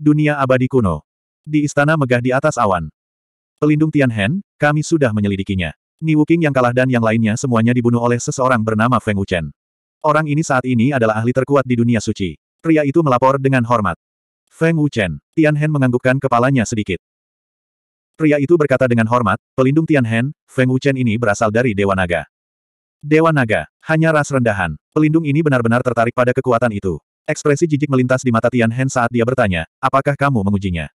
Dunia abadi kuno. Di istana megah di atas awan. Pelindung Tianhen, kami sudah menyelidikinya. Ni Wuking yang kalah dan yang lainnya semuanya dibunuh oleh seseorang bernama Feng Wuchen. Orang ini saat ini adalah ahli terkuat di dunia suci. Pria itu melapor dengan hormat. Feng Wuchen, Tianhen menganggukkan kepalanya sedikit. Pria itu berkata dengan hormat, pelindung Tianhen, Feng Wuchen ini berasal dari Dewa Naga. Dewa Naga, hanya ras rendahan. Pelindung ini benar-benar tertarik pada kekuatan itu. Ekspresi jijik melintas di mata Tian Hen saat dia bertanya, apakah kamu mengujinya?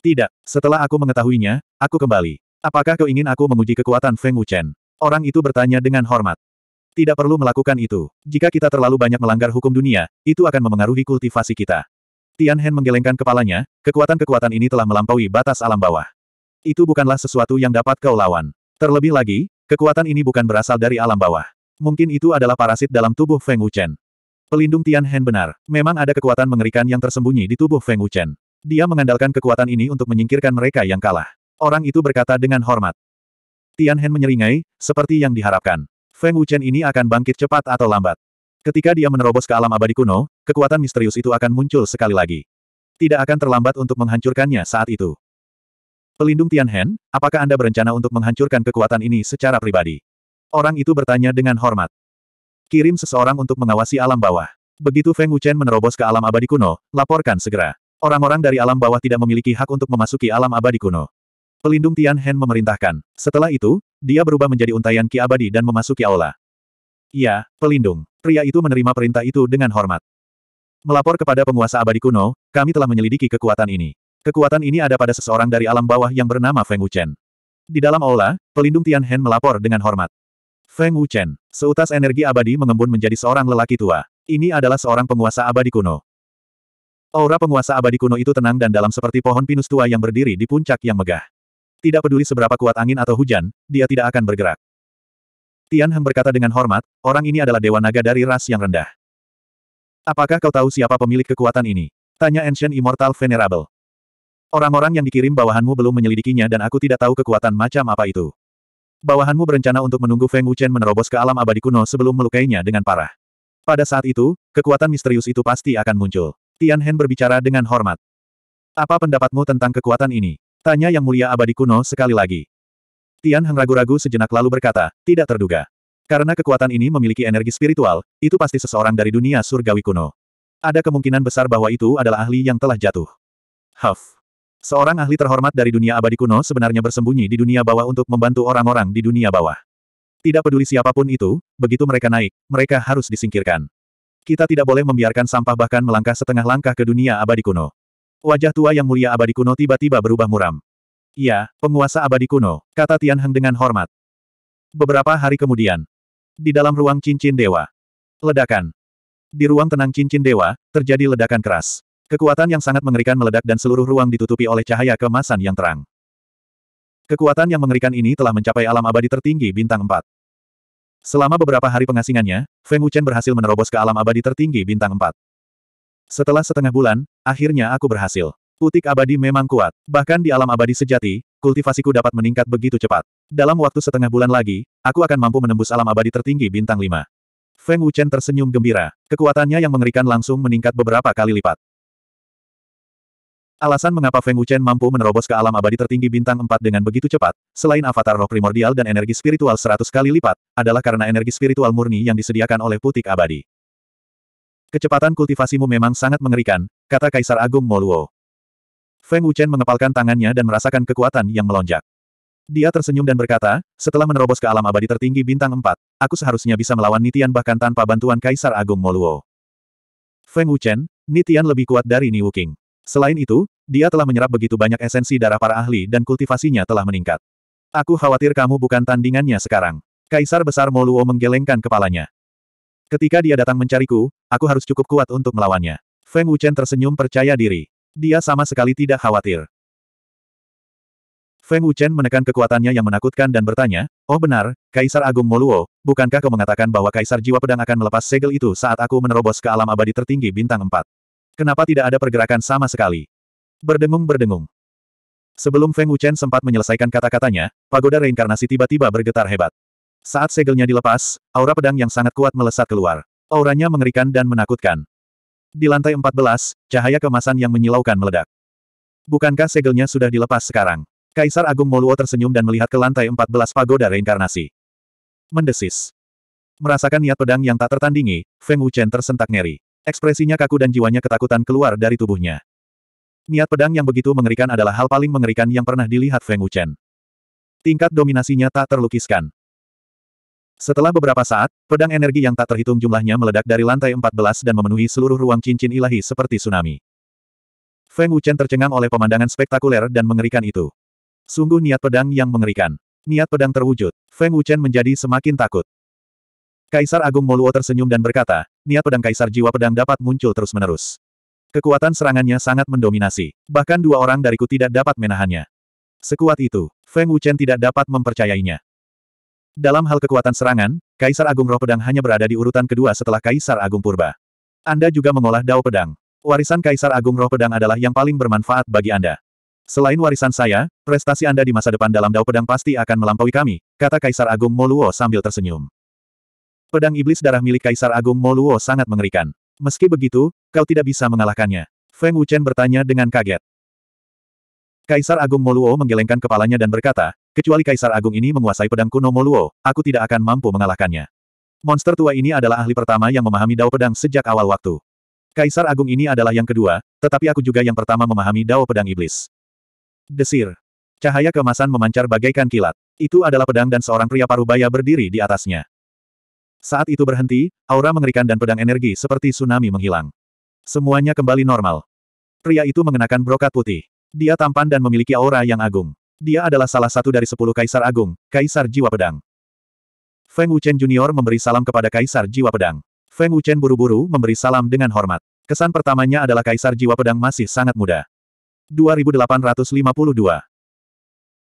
Tidak, setelah aku mengetahuinya, aku kembali. Apakah kau ingin aku menguji kekuatan Feng Wuchen? Orang itu bertanya dengan hormat. Tidak perlu melakukan itu. Jika kita terlalu banyak melanggar hukum dunia, itu akan memengaruhi kultivasi kita. Tian Hen menggelengkan kepalanya, kekuatan-kekuatan ini telah melampaui batas alam bawah. Itu bukanlah sesuatu yang dapat kau lawan. Terlebih lagi, kekuatan ini bukan berasal dari alam bawah. Mungkin itu adalah parasit dalam tubuh Feng Wuchen. Pelindung Tian Hen benar, memang ada kekuatan mengerikan yang tersembunyi di tubuh Feng Wuchen. Dia mengandalkan kekuatan ini untuk menyingkirkan mereka yang kalah. Orang itu berkata dengan hormat. Tian Hen menyeringai, seperti yang diharapkan. Feng Wuchen ini akan bangkit cepat atau lambat. Ketika dia menerobos ke alam abadi kuno, kekuatan misterius itu akan muncul sekali lagi. Tidak akan terlambat untuk menghancurkannya saat itu. Pelindung Tian Hen, apakah Anda berencana untuk menghancurkan kekuatan ini secara pribadi? Orang itu bertanya dengan hormat. Kirim seseorang untuk mengawasi alam bawah. Begitu Feng Wuchen menerobos ke alam abadi kuno, laporkan segera. Orang-orang dari alam bawah tidak memiliki hak untuk memasuki alam abadi kuno. Pelindung Tian Hen memerintahkan. Setelah itu, dia berubah menjadi untayan Ki Abadi dan memasuki aula. Ya, pelindung. Pria itu menerima perintah itu dengan hormat. Melapor kepada penguasa abadi kuno, kami telah menyelidiki kekuatan ini. Kekuatan ini ada pada seseorang dari alam bawah yang bernama Feng Wuchen. Di dalam aula, pelindung Tian Hen melapor dengan hormat. Feng Wuchen, seutas energi abadi mengembun menjadi seorang lelaki tua. Ini adalah seorang penguasa abadi kuno. Aura penguasa abadi kuno itu tenang dan dalam seperti pohon pinus tua yang berdiri di puncak yang megah. Tidak peduli seberapa kuat angin atau hujan, dia tidak akan bergerak. Tian Heng berkata dengan hormat, orang ini adalah dewa naga dari ras yang rendah. Apakah kau tahu siapa pemilik kekuatan ini? Tanya Ancient Immortal Venerable. Orang-orang yang dikirim bawahanmu belum menyelidikinya dan aku tidak tahu kekuatan macam apa itu. Bawahanmu berencana untuk menunggu Feng Wuchen menerobos ke alam abadi kuno sebelum melukainya dengan parah. Pada saat itu, kekuatan misterius itu pasti akan muncul. Tian Hen berbicara dengan hormat. Apa pendapatmu tentang kekuatan ini? Tanya Yang Mulia Abadi Kuno sekali lagi. Tian Heng ragu-ragu sejenak lalu berkata, tidak terduga. Karena kekuatan ini memiliki energi spiritual, itu pasti seseorang dari dunia surgawi kuno. Ada kemungkinan besar bahwa itu adalah ahli yang telah jatuh. Huff. Seorang ahli terhormat dari dunia abadi kuno sebenarnya bersembunyi di dunia bawah untuk membantu orang-orang di dunia bawah. Tidak peduli siapapun itu, begitu mereka naik, mereka harus disingkirkan. Kita tidak boleh membiarkan sampah bahkan melangkah setengah langkah ke dunia abadi kuno. Wajah tua yang mulia abadi kuno tiba-tiba berubah muram. Iya, penguasa abadi kuno, kata Tian Heng dengan hormat. Beberapa hari kemudian, di dalam ruang cincin dewa, ledakan. Di ruang tenang cincin dewa, terjadi ledakan keras. Kekuatan yang sangat mengerikan meledak dan seluruh ruang ditutupi oleh cahaya kemasan yang terang. Kekuatan yang mengerikan ini telah mencapai alam abadi tertinggi bintang 4. Selama beberapa hari pengasingannya, Feng Wuchen berhasil menerobos ke alam abadi tertinggi bintang 4. Setelah setengah bulan, akhirnya aku berhasil. Utik abadi memang kuat. Bahkan di alam abadi sejati, kultivasiku dapat meningkat begitu cepat. Dalam waktu setengah bulan lagi, aku akan mampu menembus alam abadi tertinggi bintang 5. Feng Wuchen tersenyum gembira. Kekuatannya yang mengerikan langsung meningkat beberapa kali lipat. Alasan mengapa Feng Wuchen mampu menerobos ke alam abadi tertinggi bintang 4 dengan begitu cepat, selain avatar roh primordial dan energi spiritual 100 kali lipat, adalah karena energi spiritual murni yang disediakan oleh putik abadi. Kecepatan kultivasimu memang sangat mengerikan, kata Kaisar Agung Moluo. Feng Wuchen mengepalkan tangannya dan merasakan kekuatan yang melonjak. Dia tersenyum dan berkata, setelah menerobos ke alam abadi tertinggi bintang 4, aku seharusnya bisa melawan Nitian bahkan tanpa bantuan Kaisar Agung Moluo. Feng Wuchen, Nitian lebih kuat dari Niwuking. Wuking. Selain itu, dia telah menyerap begitu banyak esensi darah para ahli dan kultivasinya telah meningkat. Aku khawatir kamu bukan tandingannya sekarang. Kaisar Besar Moluo menggelengkan kepalanya. Ketika dia datang mencariku, aku harus cukup kuat untuk melawannya. Feng Wuchen tersenyum percaya diri. Dia sama sekali tidak khawatir. Feng Wuchen menekan kekuatannya yang menakutkan dan bertanya, Oh benar, Kaisar Agung Moluo, bukankah kau mengatakan bahwa Kaisar Jiwa Pedang akan melepas segel itu saat aku menerobos ke alam abadi tertinggi bintang 4? Kenapa tidak ada pergerakan sama sekali? Berdengung-berdengung. Sebelum Feng Wuchen sempat menyelesaikan kata-katanya, pagoda reinkarnasi tiba-tiba bergetar hebat. Saat segelnya dilepas, aura pedang yang sangat kuat melesat keluar. Auranya mengerikan dan menakutkan. Di lantai 14, cahaya kemasan yang menyilaukan meledak. Bukankah segelnya sudah dilepas sekarang? Kaisar Agung Moluo tersenyum dan melihat ke lantai 14 pagoda reinkarnasi. Mendesis. Merasakan niat pedang yang tak tertandingi, Feng Wuchen tersentak ngeri. Ekspresinya kaku dan jiwanya ketakutan keluar dari tubuhnya. Niat pedang yang begitu mengerikan adalah hal paling mengerikan yang pernah dilihat Feng Wuchen. Tingkat dominasinya tak terlukiskan. Setelah beberapa saat, pedang energi yang tak terhitung jumlahnya meledak dari lantai 14 dan memenuhi seluruh ruang cincin ilahi seperti tsunami. Feng Wuchen tercengang oleh pemandangan spektakuler dan mengerikan itu. Sungguh niat pedang yang mengerikan. Niat pedang terwujud. Feng Wuchen menjadi semakin takut. Kaisar Agung Moluo tersenyum dan berkata, niat pedang Kaisar Jiwa Pedang dapat muncul terus-menerus. Kekuatan serangannya sangat mendominasi. Bahkan dua orang dariku tidak dapat menahannya. Sekuat itu, Feng Wuchen tidak dapat mempercayainya. Dalam hal kekuatan serangan, Kaisar Agung Roh Pedang hanya berada di urutan kedua setelah Kaisar Agung Purba. Anda juga mengolah dao pedang. Warisan Kaisar Agung Roh Pedang adalah yang paling bermanfaat bagi Anda. Selain warisan saya, prestasi Anda di masa depan dalam dao pedang pasti akan melampaui kami, kata Kaisar Agung Moluo sambil tersenyum. Pedang iblis darah milik Kaisar Agung Moluo sangat mengerikan. Meski begitu, kau tidak bisa mengalahkannya. Feng Wuchen bertanya dengan kaget. Kaisar Agung Moluo menggelengkan kepalanya dan berkata, kecuali Kaisar Agung ini menguasai pedang kuno Moluo, aku tidak akan mampu mengalahkannya. Monster tua ini adalah ahli pertama yang memahami dao pedang sejak awal waktu. Kaisar Agung ini adalah yang kedua, tetapi aku juga yang pertama memahami dao pedang iblis. Desir. Cahaya kemasan memancar bagaikan kilat. Itu adalah pedang dan seorang pria parubaya berdiri di atasnya. Saat itu berhenti, aura mengerikan dan pedang energi seperti tsunami menghilang. Semuanya kembali normal. Pria itu mengenakan brokat putih. Dia tampan dan memiliki aura yang agung. Dia adalah salah satu dari sepuluh kaisar agung, kaisar jiwa pedang. Feng Wuchen Junior memberi salam kepada kaisar jiwa pedang. Feng Wuchen buru-buru memberi salam dengan hormat. Kesan pertamanya adalah kaisar jiwa pedang masih sangat muda. 2852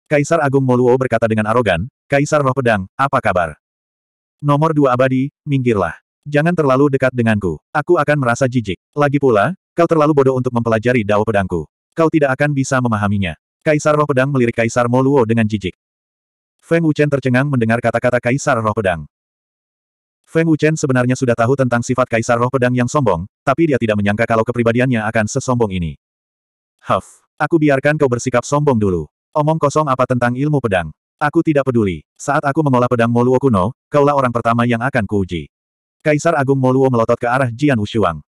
Kaisar Agung Moluo berkata dengan arogan, Kaisar Roh Pedang, apa kabar? Nomor dua abadi, minggirlah. Jangan terlalu dekat denganku. Aku akan merasa jijik. Lagi pula, kau terlalu bodoh untuk mempelajari dao pedangku. Kau tidak akan bisa memahaminya. Kaisar Roh Pedang melirik Kaisar Moluo dengan jijik. Feng Wuchen tercengang mendengar kata-kata Kaisar Roh Pedang. Feng Wuchen sebenarnya sudah tahu tentang sifat Kaisar Roh Pedang yang sombong, tapi dia tidak menyangka kalau kepribadiannya akan sesombong ini. Huff, aku biarkan kau bersikap sombong dulu. Omong kosong apa tentang ilmu pedang? Aku tidak peduli. Saat aku mengolah pedang Moluo kuno, kaulah orang pertama yang akan kuuji. Kaisar Agung Moluo melotot ke arah Jian Wushuang.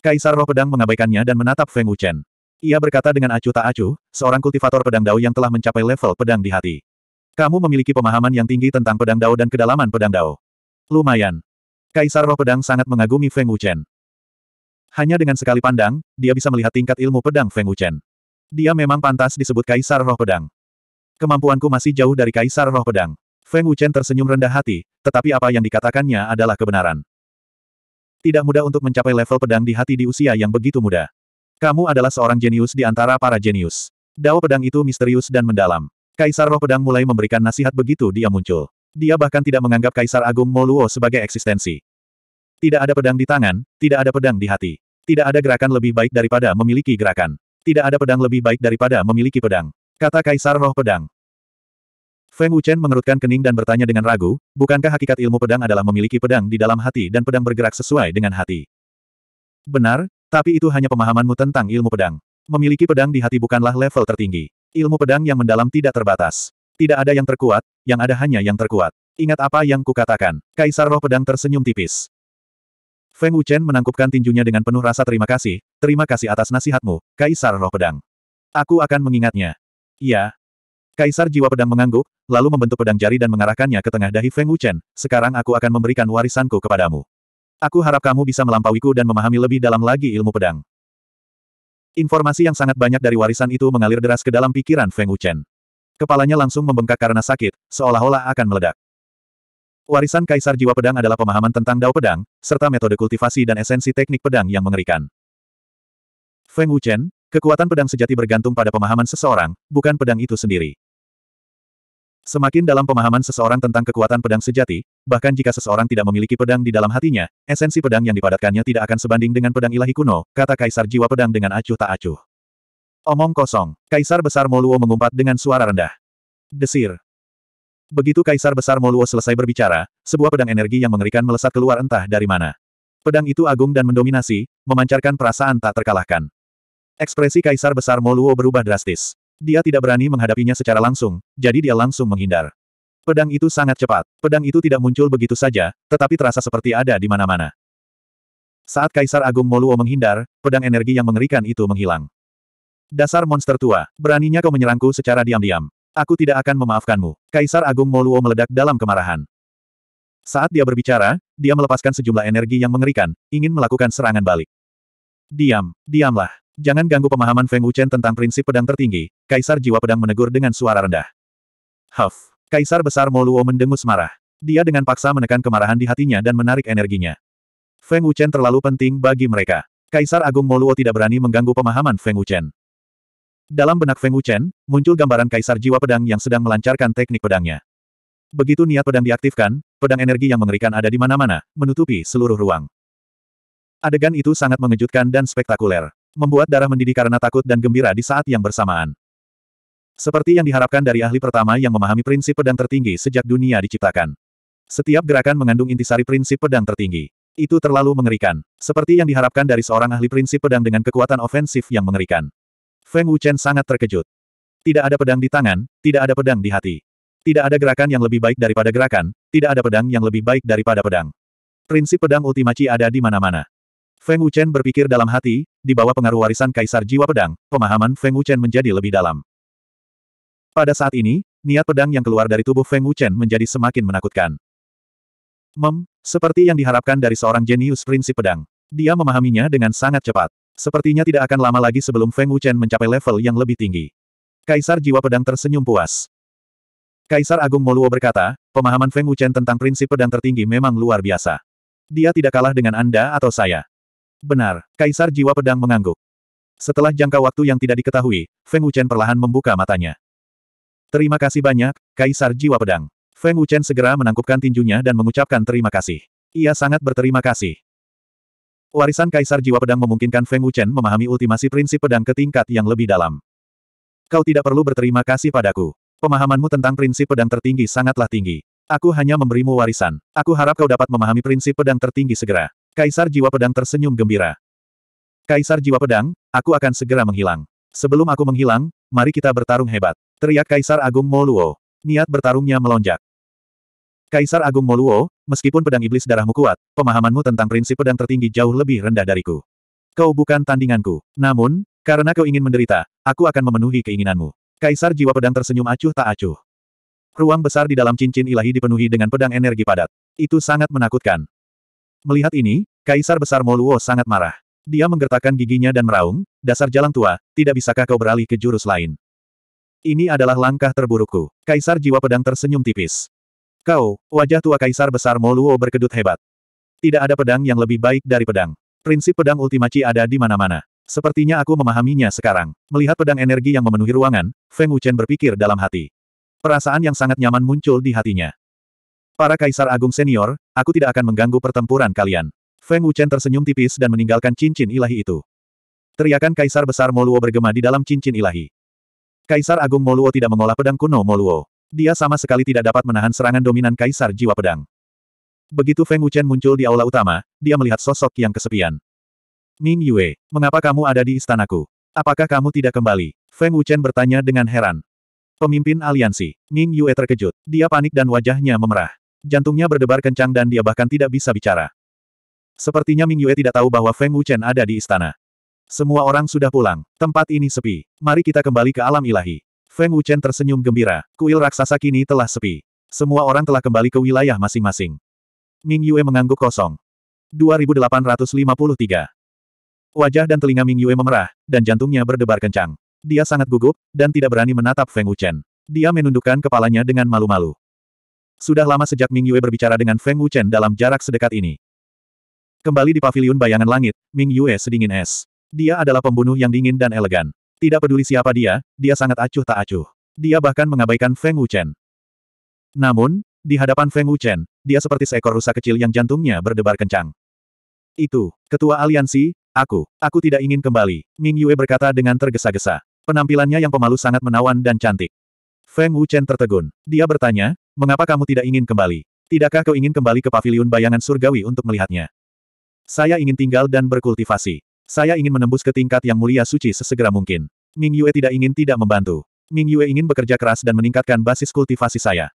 Kaisar Roh Pedang mengabaikannya dan menatap Feng Wuchen. Ia berkata dengan acuh tak acuh, seorang kultivator pedang dao yang telah mencapai level pedang di hati. Kamu memiliki pemahaman yang tinggi tentang pedang dao dan kedalaman pedang dao. Lumayan. Kaisar Roh Pedang sangat mengagumi Feng Wuchen. Hanya dengan sekali pandang, dia bisa melihat tingkat ilmu pedang Feng Wuchen. Dia memang pantas disebut Kaisar Roh Pedang. Kemampuanku masih jauh dari Kaisar Roh Pedang. Feng Wuchen tersenyum rendah hati, tetapi apa yang dikatakannya adalah kebenaran. Tidak mudah untuk mencapai level pedang di hati di usia yang begitu muda. Kamu adalah seorang jenius di antara para jenius. Dao pedang itu misterius dan mendalam. Kaisar Roh Pedang mulai memberikan nasihat begitu dia muncul. Dia bahkan tidak menganggap Kaisar Agung Moluo sebagai eksistensi. Tidak ada pedang di tangan, tidak ada pedang di hati. Tidak ada gerakan lebih baik daripada memiliki gerakan. Tidak ada pedang lebih baik daripada memiliki pedang. Kata Kaisar Roh Pedang. Feng Wuchen mengerutkan kening dan bertanya dengan ragu, bukankah hakikat ilmu pedang adalah memiliki pedang di dalam hati dan pedang bergerak sesuai dengan hati? Benar, tapi itu hanya pemahamanmu tentang ilmu pedang. Memiliki pedang di hati bukanlah level tertinggi. Ilmu pedang yang mendalam tidak terbatas. Tidak ada yang terkuat, yang ada hanya yang terkuat. Ingat apa yang kukatakan. Kaisar Roh Pedang tersenyum tipis. Feng Wuchen menangkupkan tinjunya dengan penuh rasa terima kasih, terima kasih atas nasihatmu, Kaisar Roh Pedang. Aku akan mengingatnya. Iya. Kaisar Jiwa Pedang mengangguk, lalu membentuk pedang jari dan mengarahkannya ke tengah dahi Feng Wuchen, sekarang aku akan memberikan warisanku kepadamu. Aku harap kamu bisa melampauiku dan memahami lebih dalam lagi ilmu pedang. Informasi yang sangat banyak dari warisan itu mengalir deras ke dalam pikiran Feng Wuchen. Kepalanya langsung membengkak karena sakit, seolah-olah akan meledak. Warisan Kaisar Jiwa Pedang adalah pemahaman tentang dao pedang, serta metode kultivasi dan esensi teknik pedang yang mengerikan. Feng Wuchen, Kekuatan pedang sejati bergantung pada pemahaman seseorang, bukan pedang itu sendiri. Semakin dalam pemahaman seseorang tentang kekuatan pedang sejati, bahkan jika seseorang tidak memiliki pedang di dalam hatinya, esensi pedang yang dipadatkannya tidak akan sebanding dengan pedang ilahi kuno, kata Kaisar Jiwa Pedang dengan acuh tak acuh. Omong kosong, Kaisar Besar Moluo mengumpat dengan suara rendah. Desir. Begitu Kaisar Besar Moluo selesai berbicara, sebuah pedang energi yang mengerikan melesat keluar entah dari mana. Pedang itu agung dan mendominasi, memancarkan perasaan tak terkalahkan. Ekspresi Kaisar Besar Moluo berubah drastis. Dia tidak berani menghadapinya secara langsung, jadi dia langsung menghindar. Pedang itu sangat cepat. Pedang itu tidak muncul begitu saja, tetapi terasa seperti ada di mana-mana. Saat Kaisar Agung Moluo menghindar, pedang energi yang mengerikan itu menghilang. Dasar monster tua, beraninya kau menyerangku secara diam-diam. Aku tidak akan memaafkanmu. Kaisar Agung Moluo meledak dalam kemarahan. Saat dia berbicara, dia melepaskan sejumlah energi yang mengerikan, ingin melakukan serangan balik. Diam, diamlah. Jangan ganggu pemahaman Feng Wuchen tentang prinsip pedang tertinggi, Kaisar Jiwa Pedang menegur dengan suara rendah. Huff! Kaisar Besar Moluo mendengus marah. Dia dengan paksa menekan kemarahan di hatinya dan menarik energinya. Feng Wuchen terlalu penting bagi mereka. Kaisar Agung Moluo tidak berani mengganggu pemahaman Feng Wuchen. Dalam benak Feng Wuchen, muncul gambaran Kaisar Jiwa Pedang yang sedang melancarkan teknik pedangnya. Begitu niat pedang diaktifkan, pedang energi yang mengerikan ada di mana-mana, menutupi seluruh ruang. Adegan itu sangat mengejutkan dan spektakuler. Membuat darah mendidih karena takut dan gembira di saat yang bersamaan. Seperti yang diharapkan dari ahli pertama yang memahami prinsip pedang tertinggi sejak dunia diciptakan. Setiap gerakan mengandung intisari prinsip pedang tertinggi. Itu terlalu mengerikan. Seperti yang diharapkan dari seorang ahli prinsip pedang dengan kekuatan ofensif yang mengerikan. Feng Wuchen sangat terkejut. Tidak ada pedang di tangan, tidak ada pedang di hati. Tidak ada gerakan yang lebih baik daripada gerakan, tidak ada pedang yang lebih baik daripada pedang. Prinsip pedang Ultimaci ada di mana-mana. Feng Wuchen berpikir dalam hati, di bawah pengaruh warisan Kaisar Jiwa Pedang, pemahaman Feng Wuchen menjadi lebih dalam. Pada saat ini, niat pedang yang keluar dari tubuh Feng Wuchen menjadi semakin menakutkan. Mem, seperti yang diharapkan dari seorang jenius prinsip pedang. Dia memahaminya dengan sangat cepat. Sepertinya tidak akan lama lagi sebelum Feng Wuchen mencapai level yang lebih tinggi. Kaisar Jiwa Pedang tersenyum puas. Kaisar Agung Moluo berkata, pemahaman Feng Wuchen tentang prinsip pedang tertinggi memang luar biasa. Dia tidak kalah dengan Anda atau saya. Benar, Kaisar Jiwa Pedang mengangguk. Setelah jangka waktu yang tidak diketahui, Feng Wuchen perlahan membuka matanya. Terima kasih banyak, Kaisar Jiwa Pedang. Feng Wuchen segera menangkupkan tinjunya dan mengucapkan terima kasih. Ia sangat berterima kasih. Warisan Kaisar Jiwa Pedang memungkinkan Feng Wuchen memahami ultimasi prinsip pedang ke tingkat yang lebih dalam. Kau tidak perlu berterima kasih padaku. Pemahamanmu tentang prinsip pedang tertinggi sangatlah tinggi. Aku hanya memberimu warisan. Aku harap kau dapat memahami prinsip pedang tertinggi segera. Kaisar Jiwa Pedang tersenyum gembira. Kaisar Jiwa Pedang, aku akan segera menghilang. Sebelum aku menghilang, mari kita bertarung hebat. Teriak Kaisar Agung Moluo. Niat bertarungnya melonjak. Kaisar Agung Moluo, meskipun pedang iblis darahmu kuat, pemahamanmu tentang prinsip pedang tertinggi jauh lebih rendah dariku. Kau bukan tandinganku. Namun, karena kau ingin menderita, aku akan memenuhi keinginanmu. Kaisar jiwa pedang tersenyum acuh tak acuh. Ruang besar di dalam cincin ilahi dipenuhi dengan pedang energi padat. Itu sangat menakutkan. Melihat ini, Kaisar Besar Moluo sangat marah. Dia menggertakkan giginya dan meraung, dasar jalan tua, tidak bisakah kau beralih ke jurus lain. Ini adalah langkah terburukku. Kaisar Jiwa Pedang tersenyum tipis. Kau, wajah tua Kaisar Besar Moluo berkedut hebat. Tidak ada pedang yang lebih baik dari pedang. Prinsip pedang ultimaci ada di mana-mana. Sepertinya aku memahaminya sekarang. Melihat pedang energi yang memenuhi ruangan, Feng Wuchen berpikir dalam hati. Perasaan yang sangat nyaman muncul di hatinya. Para kaisar agung senior, aku tidak akan mengganggu pertempuran kalian. Feng Wuchen tersenyum tipis dan meninggalkan cincin ilahi itu. Teriakan kaisar besar Moluo bergema di dalam cincin ilahi. Kaisar agung Moluo tidak mengolah pedang kuno Moluo. Dia sama sekali tidak dapat menahan serangan dominan kaisar jiwa pedang. Begitu Feng Wuchen muncul di aula utama, dia melihat sosok yang kesepian. Ming Yue, mengapa kamu ada di istanaku? Apakah kamu tidak kembali? Feng Wuchen bertanya dengan heran. Pemimpin aliansi, Ming Yue terkejut. Dia panik dan wajahnya memerah. Jantungnya berdebar kencang dan dia bahkan tidak bisa bicara. Sepertinya Ming Yue tidak tahu bahwa Feng Wuchen ada di istana. Semua orang sudah pulang. Tempat ini sepi. Mari kita kembali ke alam ilahi. Feng Wuchen tersenyum gembira. Kuil raksasa kini telah sepi. Semua orang telah kembali ke wilayah masing-masing. Ming Yue mengangguk kosong. 2853. Wajah dan telinga Ming Yue memerah, dan jantungnya berdebar kencang. Dia sangat gugup, dan tidak berani menatap Feng Wuchen. Dia menundukkan kepalanya dengan malu-malu. Sudah lama sejak Ming Yue berbicara dengan Feng Wuchen dalam jarak sedekat ini. Kembali di paviliun bayangan langit, Ming Yue sedingin es. Dia adalah pembunuh yang dingin dan elegan. Tidak peduli siapa dia, dia sangat acuh tak acuh. Dia bahkan mengabaikan Feng Wuchen. Namun, di hadapan Feng Wuchen, dia seperti seekor rusa kecil yang jantungnya berdebar kencang. Itu, ketua aliansi, aku, aku tidak ingin kembali, Ming Yue berkata dengan tergesa-gesa. Penampilannya yang pemalu sangat menawan dan cantik. Feng Wuchen tertegun. Dia bertanya, Mengapa kamu tidak ingin kembali? Tidakkah kau ingin kembali ke paviliun bayangan surgawi untuk melihatnya? Saya ingin tinggal dan berkultivasi. Saya ingin menembus ke tingkat yang mulia suci sesegera mungkin. Ming Yue tidak ingin tidak membantu. Ming Yue ingin bekerja keras dan meningkatkan basis kultivasi saya.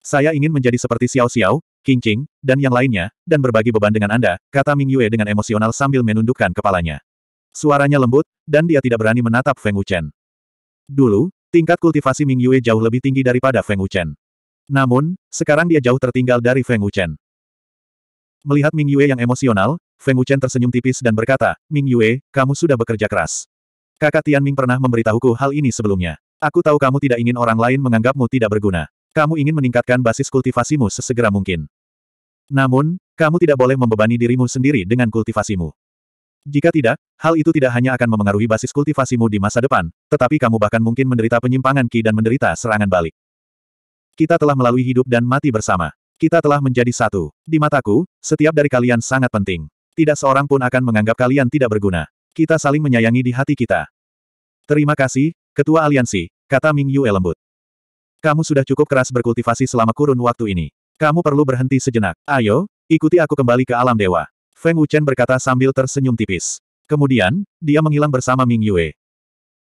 Saya ingin menjadi seperti Xiao Xiao, King Qing, dan yang lainnya, dan berbagi beban dengan Anda, kata Ming Yue dengan emosional sambil menundukkan kepalanya. Suaranya lembut, dan dia tidak berani menatap Feng Wuchen. Dulu, tingkat kultivasi Ming Yue jauh lebih tinggi daripada Feng Wuchen. Namun, sekarang dia jauh tertinggal dari Feng Wuchen. Melihat Ming Yue yang emosional, Feng Wuchen tersenyum tipis dan berkata, Ming Yue, kamu sudah bekerja keras. Kakak Tian Ming pernah memberitahuku hal ini sebelumnya. Aku tahu kamu tidak ingin orang lain menganggapmu tidak berguna. Kamu ingin meningkatkan basis kultivasimu sesegera mungkin. Namun, kamu tidak boleh membebani dirimu sendiri dengan kultivasimu. Jika tidak, hal itu tidak hanya akan memengaruhi basis kultivasimu di masa depan, tetapi kamu bahkan mungkin menderita penyimpangan ki dan menderita serangan balik. Kita telah melalui hidup dan mati bersama. Kita telah menjadi satu. Di mataku, setiap dari kalian sangat penting. Tidak seorang pun akan menganggap kalian tidak berguna. Kita saling menyayangi di hati kita. Terima kasih, Ketua Aliansi, kata Ming Yue lembut. Kamu sudah cukup keras berkultivasi selama kurun waktu ini. Kamu perlu berhenti sejenak. Ayo, ikuti aku kembali ke alam dewa. Feng Wuchen berkata sambil tersenyum tipis. Kemudian, dia menghilang bersama Ming Yue.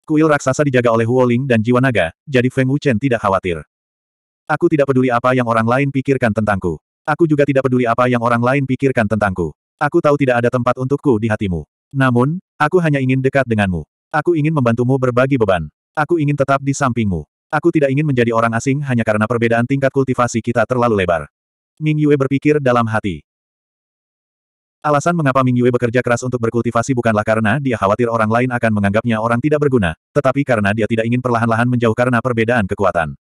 Kuil raksasa dijaga oleh Huoling dan jiwa naga, jadi Feng Wuchen tidak khawatir. Aku tidak peduli apa yang orang lain pikirkan tentangku. Aku juga tidak peduli apa yang orang lain pikirkan tentangku. Aku tahu tidak ada tempat untukku di hatimu. Namun, aku hanya ingin dekat denganmu. Aku ingin membantumu berbagi beban. Aku ingin tetap di sampingmu. Aku tidak ingin menjadi orang asing hanya karena perbedaan tingkat kultivasi kita terlalu lebar. Ming Yue berpikir dalam hati. Alasan mengapa Ming Yue bekerja keras untuk berkultivasi bukanlah karena dia khawatir orang lain akan menganggapnya orang tidak berguna, tetapi karena dia tidak ingin perlahan-lahan menjauh karena perbedaan kekuatan.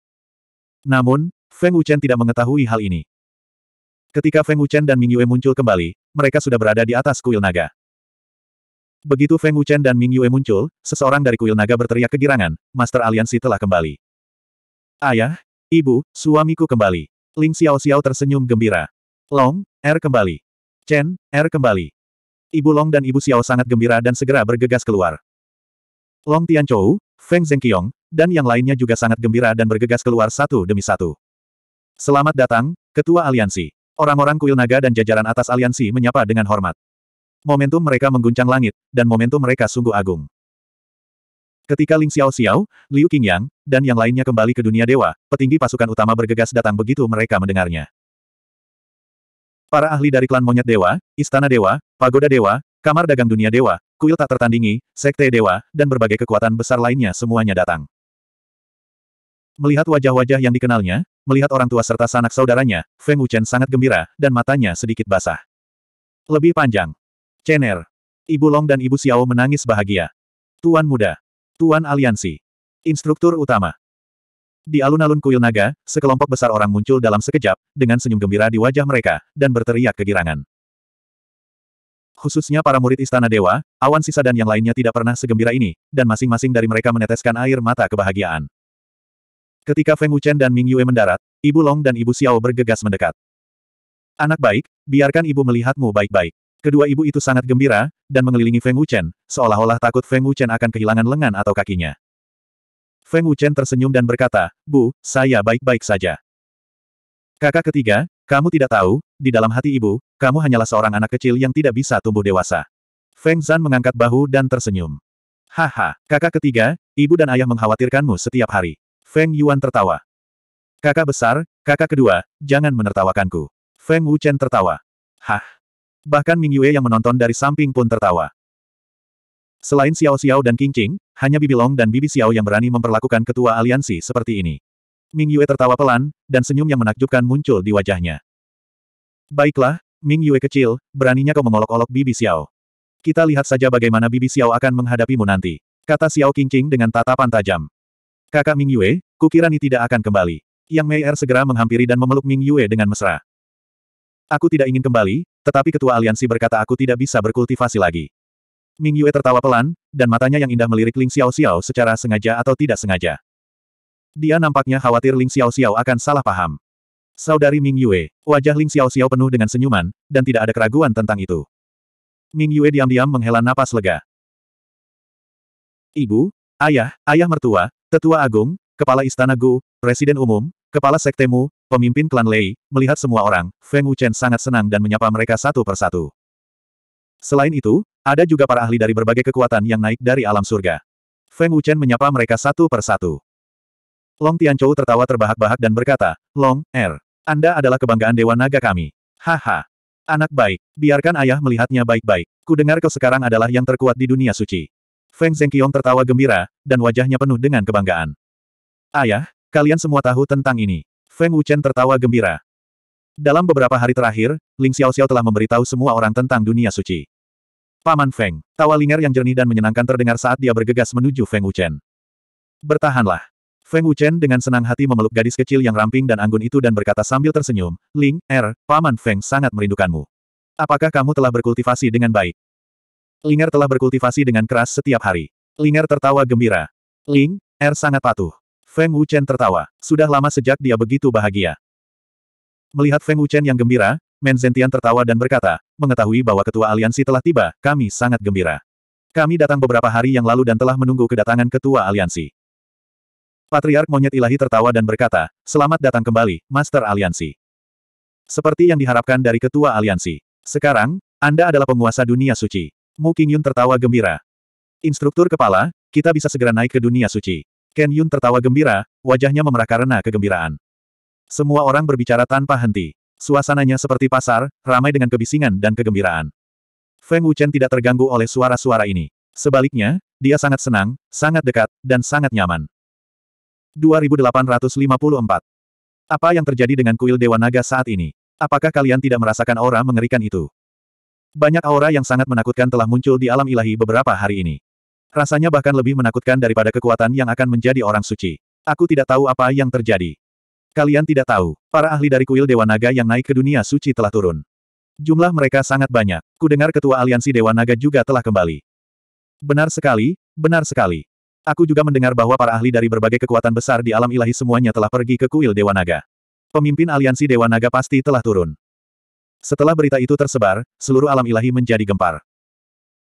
Namun, Feng Wuchen tidak mengetahui hal ini. Ketika Feng Wuchen dan Ming Yue muncul kembali, mereka sudah berada di atas kuil naga. Begitu Feng Wuchen dan Ming Yue muncul, seseorang dari kuil naga berteriak kegirangan, Master Aliansi telah kembali. Ayah, ibu, suamiku kembali. Ling Xiao Xiao tersenyum gembira. Long, Er kembali. Chen, Er kembali. Ibu Long dan Ibu Xiao sangat gembira dan segera bergegas keluar. Long Tianchou, Feng Zhengqiong, dan yang lainnya juga sangat gembira dan bergegas keluar satu demi satu. Selamat datang, Ketua Aliansi. Orang-orang kuil naga dan jajaran atas aliansi menyapa dengan hormat. Momentum mereka mengguncang langit, dan momentum mereka sungguh agung. Ketika Ling Xiao Xiao, Liu Qingyang, dan yang lainnya kembali ke dunia dewa, petinggi pasukan utama bergegas datang begitu mereka mendengarnya. Para ahli dari klan monyet dewa, istana dewa, pagoda dewa, Kamar dagang dunia dewa, kuil tak tertandingi, sekte dewa, dan berbagai kekuatan besar lainnya semuanya datang. Melihat wajah-wajah yang dikenalnya, melihat orang tua serta sanak saudaranya, Feng Wuchen sangat gembira, dan matanya sedikit basah. Lebih panjang. Cener. Ibu Long dan Ibu Xiao menangis bahagia. Tuan Muda. Tuan Aliansi. Instruktur Utama. Di alun-alun kuil naga, sekelompok besar orang muncul dalam sekejap, dengan senyum gembira di wajah mereka, dan berteriak kegirangan khususnya para murid istana dewa, awan sisa dan yang lainnya tidak pernah segembira ini, dan masing-masing dari mereka meneteskan air mata kebahagiaan. Ketika Feng Wuchen dan Ming Yue mendarat, Ibu Long dan Ibu Xiao bergegas mendekat. Anak baik, biarkan ibu melihatmu baik-baik. Kedua ibu itu sangat gembira, dan mengelilingi Feng Wuchen, seolah-olah takut Feng Wuchen akan kehilangan lengan atau kakinya. Feng Wuchen tersenyum dan berkata, Bu, saya baik-baik saja. Kakak ketiga, kamu tidak tahu, di dalam hati ibu, kamu hanyalah seorang anak kecil yang tidak bisa tumbuh dewasa. Feng Zhan mengangkat bahu dan tersenyum. Haha, kakak ketiga, ibu dan ayah mengkhawatirkanmu setiap hari. Feng Yuan tertawa. Kakak besar, kakak kedua, jangan menertawakanku. Feng Wuchen tertawa. Hah. Bahkan Ming Yue yang menonton dari samping pun tertawa. Selain Xiao Xiao dan King Qing, hanya Bibi Long dan Bibi Xiao yang berani memperlakukan ketua aliansi seperti ini. Ming Yue tertawa pelan, dan senyum yang menakjubkan muncul di wajahnya. Baiklah, Ming Yue kecil, beraninya kau mengolok-olok Bibi Xiao. Kita lihat saja bagaimana Bibi Xiao akan menghadapimu nanti. Kata Xiao Qingqing dengan tatapan tajam. Kakak Ming Yue, kukira ini tidak akan kembali. Yang Mei Er segera menghampiri dan memeluk Ming Yue dengan mesra. Aku tidak ingin kembali, tetapi ketua aliansi berkata aku tidak bisa berkultivasi lagi. Ming Yue tertawa pelan, dan matanya yang indah melirik Ling Xiao Xiao secara sengaja atau tidak sengaja. Dia nampaknya khawatir Ling Xiao Xiao akan salah paham. Saudari Ming Yue, wajah Ling Xiao Xiao penuh dengan senyuman, dan tidak ada keraguan tentang itu. Ming Yue diam-diam menghela napas lega. Ibu, ayah, ayah mertua, tetua agung, kepala istana Gu, presiden umum, kepala sektemu, pemimpin klan Lei, melihat semua orang, Feng Wuchen sangat senang dan menyapa mereka satu persatu. Selain itu, ada juga para ahli dari berbagai kekuatan yang naik dari alam surga. Feng Wuchen menyapa mereka satu persatu. Long Tianchou tertawa terbahak-bahak dan berkata, Long, Er, Anda adalah kebanggaan Dewa Naga kami. Haha. Anak baik, biarkan ayah melihatnya baik-baik. Ku dengar kau sekarang adalah yang terkuat di dunia suci. Feng Zengqiong tertawa gembira, dan wajahnya penuh dengan kebanggaan. Ayah, kalian semua tahu tentang ini. Feng Wuchen tertawa gembira. Dalam beberapa hari terakhir, Ling Xiao Xiao telah memberitahu semua orang tentang dunia suci. Paman Feng, tawa Linger yang jernih dan menyenangkan terdengar saat dia bergegas menuju Feng Wuchen. Bertahanlah. Feng Wuchen dengan senang hati memeluk gadis kecil yang ramping dan anggun itu dan berkata sambil tersenyum, Ling, Er, Paman Feng sangat merindukanmu. Apakah kamu telah berkultivasi dengan baik? Linger telah berkultivasi dengan keras setiap hari. Linger tertawa gembira. Ling, Er sangat patuh. Feng Wuchen tertawa. Sudah lama sejak dia begitu bahagia. Melihat Feng Wuchen yang gembira, Men Zentian tertawa dan berkata, mengetahui bahwa ketua aliansi telah tiba, kami sangat gembira. Kami datang beberapa hari yang lalu dan telah menunggu kedatangan ketua aliansi. Patriark Monyet Ilahi tertawa dan berkata, Selamat datang kembali, Master Aliansi. Seperti yang diharapkan dari Ketua Aliansi. Sekarang, Anda adalah penguasa dunia suci. Mu Yun tertawa gembira. Instruktur kepala, kita bisa segera naik ke dunia suci. Ken Yun tertawa gembira, wajahnya memerah karena kegembiraan. Semua orang berbicara tanpa henti. Suasananya seperti pasar, ramai dengan kebisingan dan kegembiraan. Feng Wuchen tidak terganggu oleh suara-suara ini. Sebaliknya, dia sangat senang, sangat dekat, dan sangat nyaman. 2854. Apa yang terjadi dengan kuil Dewa Naga saat ini? Apakah kalian tidak merasakan aura mengerikan itu? Banyak aura yang sangat menakutkan telah muncul di alam ilahi beberapa hari ini. Rasanya bahkan lebih menakutkan daripada kekuatan yang akan menjadi orang suci. Aku tidak tahu apa yang terjadi. Kalian tidak tahu, para ahli dari kuil Dewa Naga yang naik ke dunia suci telah turun. Jumlah mereka sangat banyak. Kudengar ketua aliansi Dewa Naga juga telah kembali. Benar sekali, benar sekali. Aku juga mendengar bahwa para ahli dari berbagai kekuatan besar di alam ilahi semuanya telah pergi ke kuil Dewa Naga. Pemimpin aliansi Dewa Naga pasti telah turun. Setelah berita itu tersebar, seluruh alam ilahi menjadi gempar.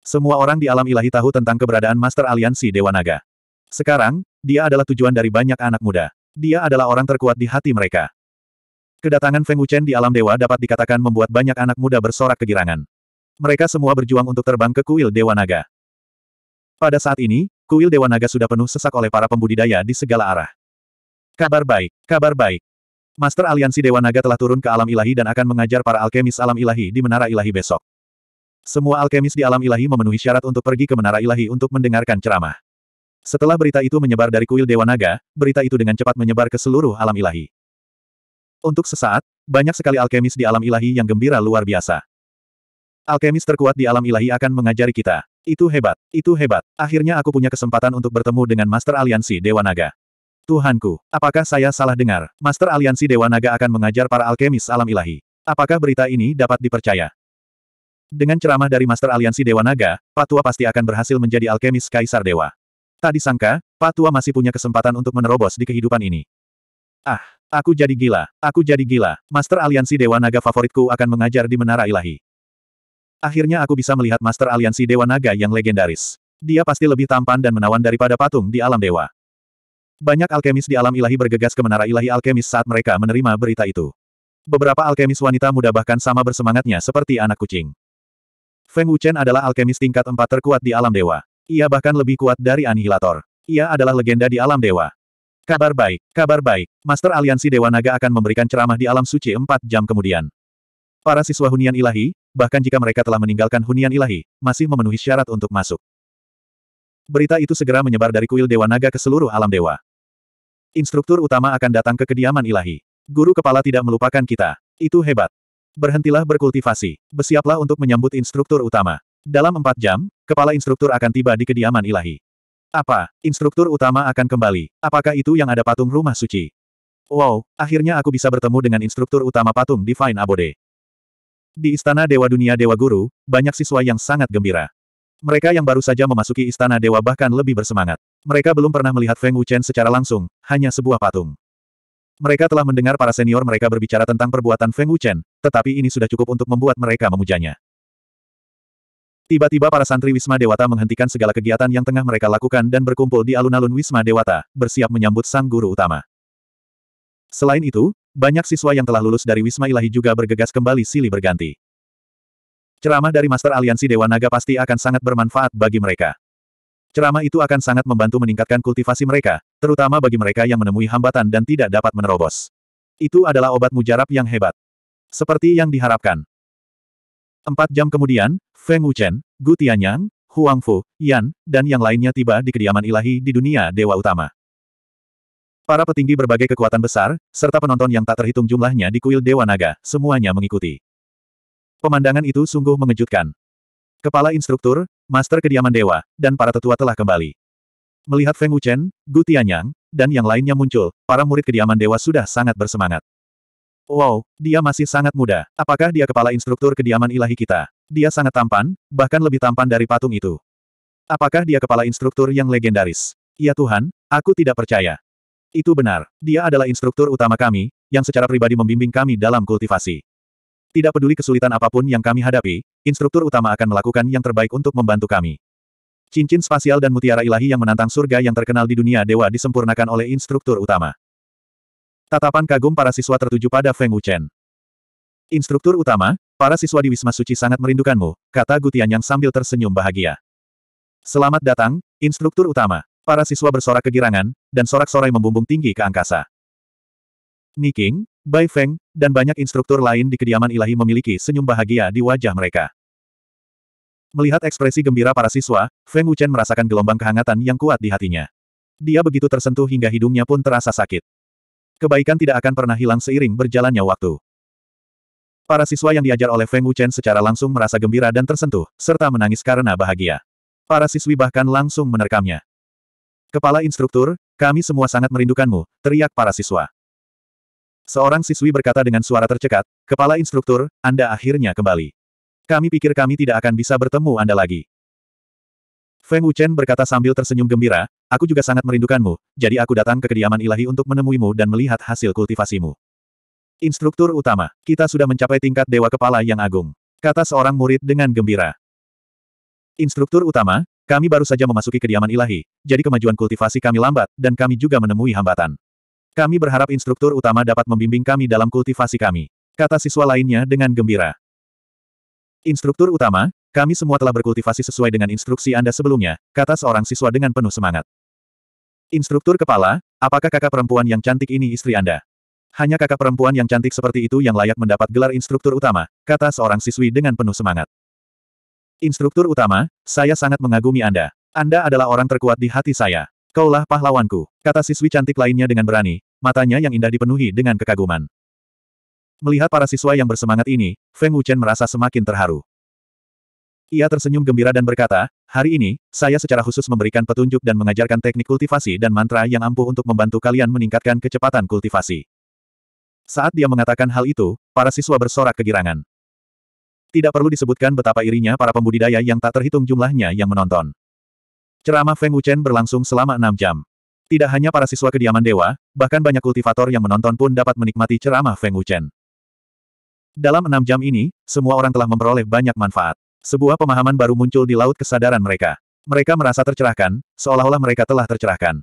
Semua orang di alam ilahi tahu tentang keberadaan Master Aliansi Dewa Naga. Sekarang, dia adalah tujuan dari banyak anak muda. Dia adalah orang terkuat di hati mereka. Kedatangan Feng Wuchen di alam dewa dapat dikatakan membuat banyak anak muda bersorak kegirangan. Mereka semua berjuang untuk terbang ke kuil Dewa Naga. Pada saat ini, kuil Dewa Naga sudah penuh sesak oleh para pembudidaya di segala arah. Kabar baik, kabar baik. Master Aliansi Dewa Naga telah turun ke alam ilahi dan akan mengajar para alkemis alam ilahi di Menara Ilahi besok. Semua alkemis di alam ilahi memenuhi syarat untuk pergi ke Menara Ilahi untuk mendengarkan ceramah. Setelah berita itu menyebar dari kuil Dewa Naga, berita itu dengan cepat menyebar ke seluruh alam ilahi. Untuk sesaat, banyak sekali alkemis di alam ilahi yang gembira luar biasa. Alkemis terkuat di alam ilahi akan mengajari kita. Itu hebat, itu hebat. Akhirnya aku punya kesempatan untuk bertemu dengan Master Aliansi Dewa Naga. Tuhanku, apakah saya salah dengar? Master Aliansi Dewa Naga akan mengajar para alkemis alam ilahi. Apakah berita ini dapat dipercaya? Dengan ceramah dari Master Aliansi Dewa Naga, Patua pasti akan berhasil menjadi alkemis Kaisar Dewa. Tak disangka, Patua masih punya kesempatan untuk menerobos di kehidupan ini. Ah, aku jadi gila, aku jadi gila. Master Aliansi Dewa Naga favoritku akan mengajar di Menara Ilahi. Akhirnya aku bisa melihat Master Aliansi Dewa Naga yang legendaris. Dia pasti lebih tampan dan menawan daripada patung di alam dewa. Banyak alkemis di alam ilahi bergegas ke menara ilahi alkemis saat mereka menerima berita itu. Beberapa alkemis wanita muda bahkan sama bersemangatnya seperti anak kucing. Feng Wuchen adalah alkemis tingkat empat terkuat di alam dewa. Ia bahkan lebih kuat dari anihilator. Ia adalah legenda di alam dewa. Kabar baik, kabar baik. Master Aliansi Dewa Naga akan memberikan ceramah di alam suci empat jam kemudian. Para siswa hunian ilahi, bahkan jika mereka telah meninggalkan hunian ilahi, masih memenuhi syarat untuk masuk. Berita itu segera menyebar dari kuil Dewa Naga ke seluruh alam dewa. Instruktur utama akan datang ke kediaman ilahi. Guru kepala tidak melupakan kita. Itu hebat. Berhentilah berkultivasi. Bersiaplah untuk menyambut instruktur utama. Dalam empat jam, kepala instruktur akan tiba di kediaman ilahi. Apa? Instruktur utama akan kembali. Apakah itu yang ada patung rumah suci? Wow, akhirnya aku bisa bertemu dengan instruktur utama patung Divine Abode. Di Istana Dewa Dunia Dewa Guru, banyak siswa yang sangat gembira. Mereka yang baru saja memasuki Istana Dewa bahkan lebih bersemangat. Mereka belum pernah melihat Feng Wuchen secara langsung, hanya sebuah patung. Mereka telah mendengar para senior mereka berbicara tentang perbuatan Feng Wuchen, tetapi ini sudah cukup untuk membuat mereka memujanya. Tiba-tiba para santri Wisma Dewata menghentikan segala kegiatan yang tengah mereka lakukan dan berkumpul di alun-alun Wisma Dewata, bersiap menyambut sang guru utama. Selain itu, banyak siswa yang telah lulus dari Wisma Ilahi juga bergegas kembali silih berganti. Ceramah dari Master Aliansi Dewa Naga pasti akan sangat bermanfaat bagi mereka. Ceramah itu akan sangat membantu meningkatkan kultivasi mereka, terutama bagi mereka yang menemui hambatan dan tidak dapat menerobos. Itu adalah obat mujarab yang hebat. Seperti yang diharapkan. Empat jam kemudian, Feng Wuchen, Gu Tianyang, Huang Fu, Yan, dan yang lainnya tiba di kediaman ilahi di dunia Dewa Utama. Para petinggi berbagai kekuatan besar, serta penonton yang tak terhitung jumlahnya di kuil Dewa Naga, semuanya mengikuti. Pemandangan itu sungguh mengejutkan. Kepala instruktur, master kediaman dewa, dan para tetua telah kembali. Melihat Feng Wuchen, Gu Tianyang, dan yang lainnya muncul, para murid kediaman dewa sudah sangat bersemangat. Wow, dia masih sangat muda. Apakah dia kepala instruktur kediaman ilahi kita? Dia sangat tampan, bahkan lebih tampan dari patung itu. Apakah dia kepala instruktur yang legendaris? Ya Tuhan, aku tidak percaya. Itu benar, dia adalah instruktur utama kami, yang secara pribadi membimbing kami dalam kultivasi. Tidak peduli kesulitan apapun yang kami hadapi, instruktur utama akan melakukan yang terbaik untuk membantu kami. Cincin spasial dan mutiara ilahi yang menantang surga yang terkenal di dunia dewa disempurnakan oleh instruktur utama. Tatapan kagum para siswa tertuju pada Feng Wuchen. Instruktur utama, para siswa di Wisma Suci sangat merindukanmu, kata Gutian yang sambil tersenyum bahagia. Selamat datang, instruktur utama. Para siswa bersorak kegirangan, dan sorak-sorai membumbung tinggi ke angkasa. Niking, Bai Feng, dan banyak instruktur lain di kediaman ilahi memiliki senyum bahagia di wajah mereka. Melihat ekspresi gembira para siswa, Feng Wuchen merasakan gelombang kehangatan yang kuat di hatinya. Dia begitu tersentuh hingga hidungnya pun terasa sakit. Kebaikan tidak akan pernah hilang seiring berjalannya waktu. Para siswa yang diajar oleh Feng Wuchen secara langsung merasa gembira dan tersentuh, serta menangis karena bahagia. Para siswi bahkan langsung menerkamnya. Kepala instruktur, kami semua sangat merindukanmu, teriak para siswa. Seorang siswi berkata dengan suara tercekat, Kepala instruktur, Anda akhirnya kembali. Kami pikir kami tidak akan bisa bertemu Anda lagi. Feng Wuchen berkata sambil tersenyum gembira, Aku juga sangat merindukanmu, jadi aku datang ke kediaman ilahi untuk menemuimu dan melihat hasil kultivasimu. Instruktur utama, kita sudah mencapai tingkat Dewa Kepala yang Agung. Kata seorang murid dengan gembira. Instruktur utama, kami baru saja memasuki kediaman ilahi, jadi kemajuan kultivasi kami lambat, dan kami juga menemui hambatan. Kami berharap instruktur utama dapat membimbing kami dalam kultivasi kami. Kata siswa lainnya dengan gembira. Instruktur utama, kami semua telah berkultivasi sesuai dengan instruksi Anda sebelumnya, kata seorang siswa dengan penuh semangat. Instruktur kepala, apakah kakak perempuan yang cantik ini istri Anda? Hanya kakak perempuan yang cantik seperti itu yang layak mendapat gelar instruktur utama, kata seorang siswi dengan penuh semangat. Instruktur utama, saya sangat mengagumi Anda. Anda adalah orang terkuat di hati saya. Kaulah pahlawanku, kata siswi cantik lainnya dengan berani, matanya yang indah dipenuhi dengan kekaguman. Melihat para siswa yang bersemangat ini, Feng Wuchen merasa semakin terharu. Ia tersenyum gembira dan berkata, hari ini, saya secara khusus memberikan petunjuk dan mengajarkan teknik kultivasi dan mantra yang ampuh untuk membantu kalian meningkatkan kecepatan kultivasi. Saat dia mengatakan hal itu, para siswa bersorak kegirangan. Tidak perlu disebutkan betapa irinya para pembudidaya yang tak terhitung jumlahnya yang menonton. Ceramah Feng Wuchen berlangsung selama enam jam. Tidak hanya para siswa kediaman dewa, bahkan banyak kultivator yang menonton pun dapat menikmati ceramah Feng Wuchen. Dalam enam jam ini, semua orang telah memperoleh banyak manfaat. Sebuah pemahaman baru muncul di laut kesadaran mereka. Mereka merasa tercerahkan, seolah-olah mereka telah tercerahkan.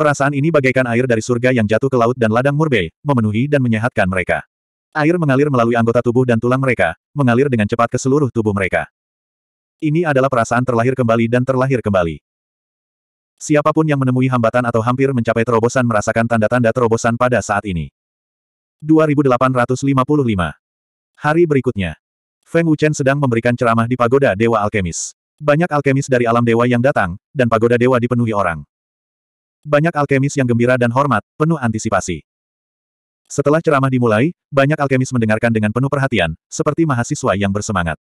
Perasaan ini bagaikan air dari surga yang jatuh ke laut dan ladang murbei memenuhi dan menyehatkan mereka. Air mengalir melalui anggota tubuh dan tulang mereka, mengalir dengan cepat ke seluruh tubuh mereka. Ini adalah perasaan terlahir kembali dan terlahir kembali. Siapapun yang menemui hambatan atau hampir mencapai terobosan merasakan tanda-tanda terobosan pada saat ini. 2855 Hari berikutnya, Feng Wuchen sedang memberikan ceramah di pagoda Dewa Alkemis. Banyak alkemis dari alam dewa yang datang, dan pagoda dewa dipenuhi orang. Banyak alkemis yang gembira dan hormat, penuh antisipasi. Setelah ceramah dimulai, banyak alkemis mendengarkan dengan penuh perhatian, seperti mahasiswa yang bersemangat.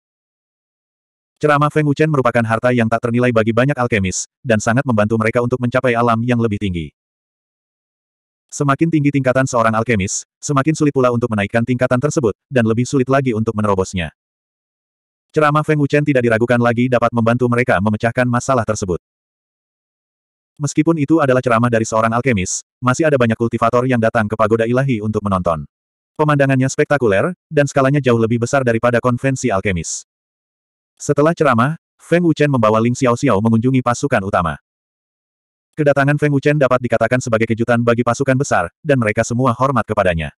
Ceramah Feng Wuchen merupakan harta yang tak ternilai bagi banyak alkemis, dan sangat membantu mereka untuk mencapai alam yang lebih tinggi. Semakin tinggi tingkatan seorang alkemis, semakin sulit pula untuk menaikkan tingkatan tersebut, dan lebih sulit lagi untuk menerobosnya. Ceramah Feng Wuchen tidak diragukan lagi dapat membantu mereka memecahkan masalah tersebut. Meskipun itu adalah ceramah dari seorang alkemis, masih ada banyak kultivator yang datang ke pagoda ilahi untuk menonton. Pemandangannya spektakuler, dan skalanya jauh lebih besar daripada konvensi alkemis. Setelah ceramah, Feng Wuchen membawa Ling Xiao Xiao mengunjungi pasukan utama. Kedatangan Feng Wuchen dapat dikatakan sebagai kejutan bagi pasukan besar, dan mereka semua hormat kepadanya.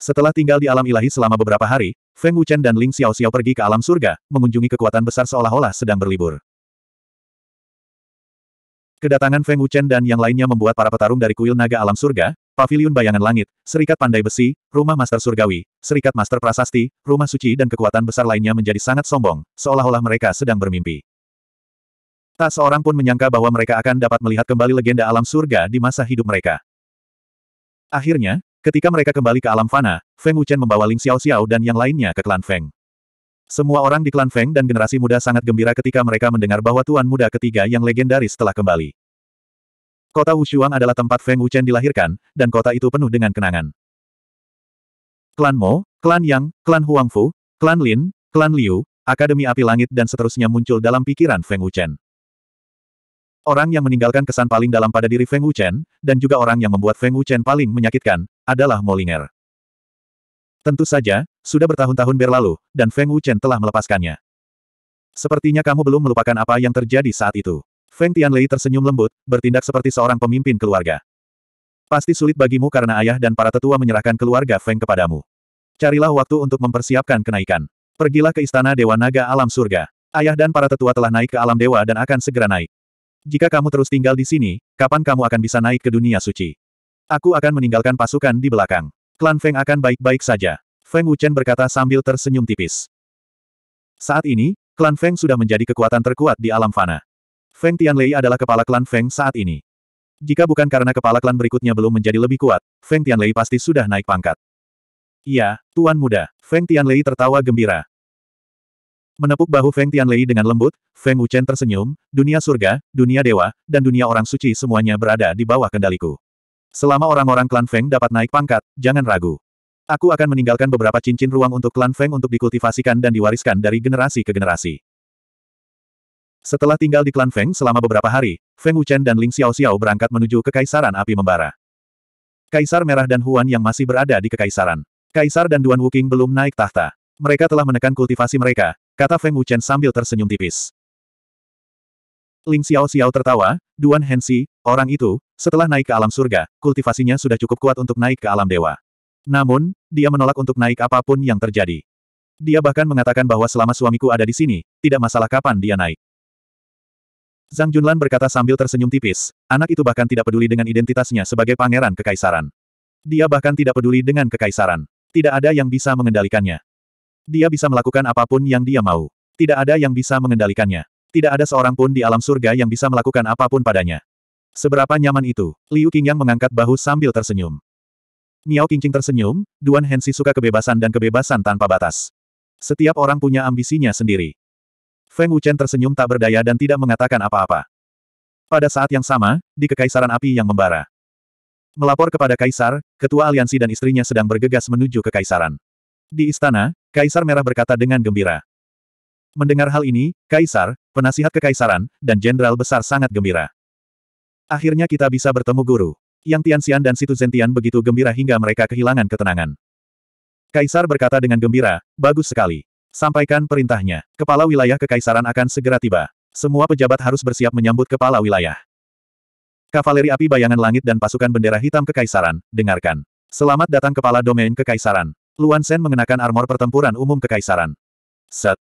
Setelah tinggal di alam ilahi selama beberapa hari, Feng Wuchen dan Ling Xiao Xiao pergi ke alam surga, mengunjungi kekuatan besar seolah-olah sedang berlibur. Kedatangan Feng Wuchen dan yang lainnya membuat para petarung dari kuil naga alam surga, paviliun bayangan langit, serikat pandai besi, rumah master surgawi, serikat master prasasti, rumah suci dan kekuatan besar lainnya menjadi sangat sombong, seolah-olah mereka sedang bermimpi. Tak seorang pun menyangka bahwa mereka akan dapat melihat kembali legenda alam surga di masa hidup mereka. Akhirnya, ketika mereka kembali ke alam fana, Feng Wuchen membawa Ling Xiao Xiao dan yang lainnya ke klan Feng. Semua orang di klan Feng dan generasi muda sangat gembira ketika mereka mendengar bahwa tuan muda ketiga yang legendaris telah kembali. Kota Wushuang adalah tempat Feng Wuchen dilahirkan, dan kota itu penuh dengan kenangan. Klan Mo, Klan Yang, Klan Huangfu, Klan Lin, Klan Liu, Akademi Api Langit dan seterusnya muncul dalam pikiran Feng Wuchen. Orang yang meninggalkan kesan paling dalam pada diri Feng Wuchen, dan juga orang yang membuat Feng Wuchen paling menyakitkan, adalah Molinger. Tentu saja, sudah bertahun-tahun berlalu, dan Feng Wuchen telah melepaskannya. Sepertinya kamu belum melupakan apa yang terjadi saat itu. Feng Tianlei tersenyum lembut, bertindak seperti seorang pemimpin keluarga. Pasti sulit bagimu karena ayah dan para tetua menyerahkan keluarga Feng kepadamu. Carilah waktu untuk mempersiapkan kenaikan. Pergilah ke Istana Dewa Naga Alam Surga. Ayah dan para tetua telah naik ke alam dewa dan akan segera naik. Jika kamu terus tinggal di sini, kapan kamu akan bisa naik ke dunia suci? Aku akan meninggalkan pasukan di belakang. Klan Feng akan baik-baik saja. Feng Wuchen berkata sambil tersenyum tipis. Saat ini, klan Feng sudah menjadi kekuatan terkuat di alam fana. Feng Tianlei adalah kepala klan Feng saat ini. Jika bukan karena kepala klan berikutnya belum menjadi lebih kuat, Feng Tianlei pasti sudah naik pangkat. Iya, Tuan Muda. Feng Tianlei tertawa gembira. Menepuk bahu Feng Tianlei dengan lembut, Feng Wuchen tersenyum, dunia surga, dunia dewa, dan dunia orang suci semuanya berada di bawah kendaliku. Selama orang-orang klan Feng dapat naik pangkat, jangan ragu. Aku akan meninggalkan beberapa cincin ruang untuk klan Feng untuk dikultivasikan dan diwariskan dari generasi ke generasi. Setelah tinggal di klan Feng selama beberapa hari, Feng Wuchen dan Ling Xiao Xiao berangkat menuju Kekaisaran Api Membara. Kaisar Merah dan Huan yang masih berada di Kekaisaran. Kaisar dan Duan Wuking belum naik tahta. Mereka telah menekan kultivasi mereka, kata Feng Wuchen sambil tersenyum tipis. Ling Xiao Xiao tertawa, Duan Hensi, orang itu, setelah naik ke alam surga, kultivasinya sudah cukup kuat untuk naik ke alam dewa. Namun, dia menolak untuk naik apapun yang terjadi. Dia bahkan mengatakan bahwa selama suamiku ada di sini, tidak masalah kapan dia naik. Zhang Junlan berkata sambil tersenyum tipis, anak itu bahkan tidak peduli dengan identitasnya sebagai pangeran kekaisaran. Dia bahkan tidak peduli dengan kekaisaran. Tidak ada yang bisa mengendalikannya. Dia bisa melakukan apapun yang dia mau. Tidak ada yang bisa mengendalikannya. Tidak ada seorang pun di alam surga yang bisa melakukan apapun padanya. Seberapa nyaman itu? Liu Qingyang mengangkat bahu sambil tersenyum. Miao Qingqing tersenyum, Duan Hensi suka kebebasan dan kebebasan tanpa batas. Setiap orang punya ambisinya sendiri. Feng Wuchen tersenyum tak berdaya dan tidak mengatakan apa-apa. Pada saat yang sama, di Kekaisaran Api yang Membara. Melapor kepada Kaisar, Ketua Aliansi dan istrinya sedang bergegas menuju Kekaisaran. Di istana, Kaisar Merah berkata dengan gembira. Mendengar hal ini, Kaisar, penasihat Kekaisaran, dan Jenderal Besar sangat gembira. Akhirnya kita bisa bertemu guru. Yang Tianxian dan Situ Zentian begitu gembira hingga mereka kehilangan ketenangan. Kaisar berkata dengan gembira, bagus sekali. Sampaikan perintahnya. Kepala wilayah kekaisaran akan segera tiba. Semua pejabat harus bersiap menyambut kepala wilayah. Kavaleri api bayangan langit dan pasukan bendera hitam kekaisaran, dengarkan. Selamat datang kepala domain kekaisaran. Luan Sen mengenakan armor pertempuran umum kekaisaran. Set.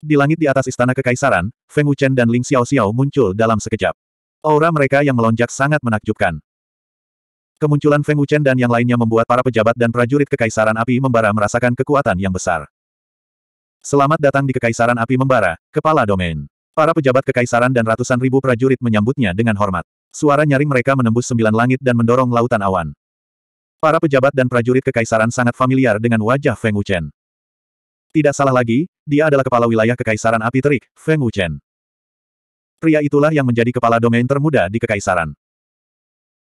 Di langit di atas istana kekaisaran, Feng Wuchen dan Ling Xiao Xiao muncul dalam sekejap. Aura mereka yang melonjak sangat menakjubkan. Kemunculan Feng Wuchen dan yang lainnya membuat para pejabat dan prajurit Kekaisaran Api Membara merasakan kekuatan yang besar. Selamat datang di Kekaisaran Api Membara, Kepala Domain. Para pejabat kekaisaran dan ratusan ribu prajurit menyambutnya dengan hormat. Suara nyaring mereka menembus sembilan langit dan mendorong lautan awan. Para pejabat dan prajurit kekaisaran sangat familiar dengan wajah Feng Wuchen. Tidak salah lagi, dia adalah kepala wilayah kekaisaran api terik, Feng Wuchen. Pria itulah yang menjadi kepala domain termuda di kekaisaran.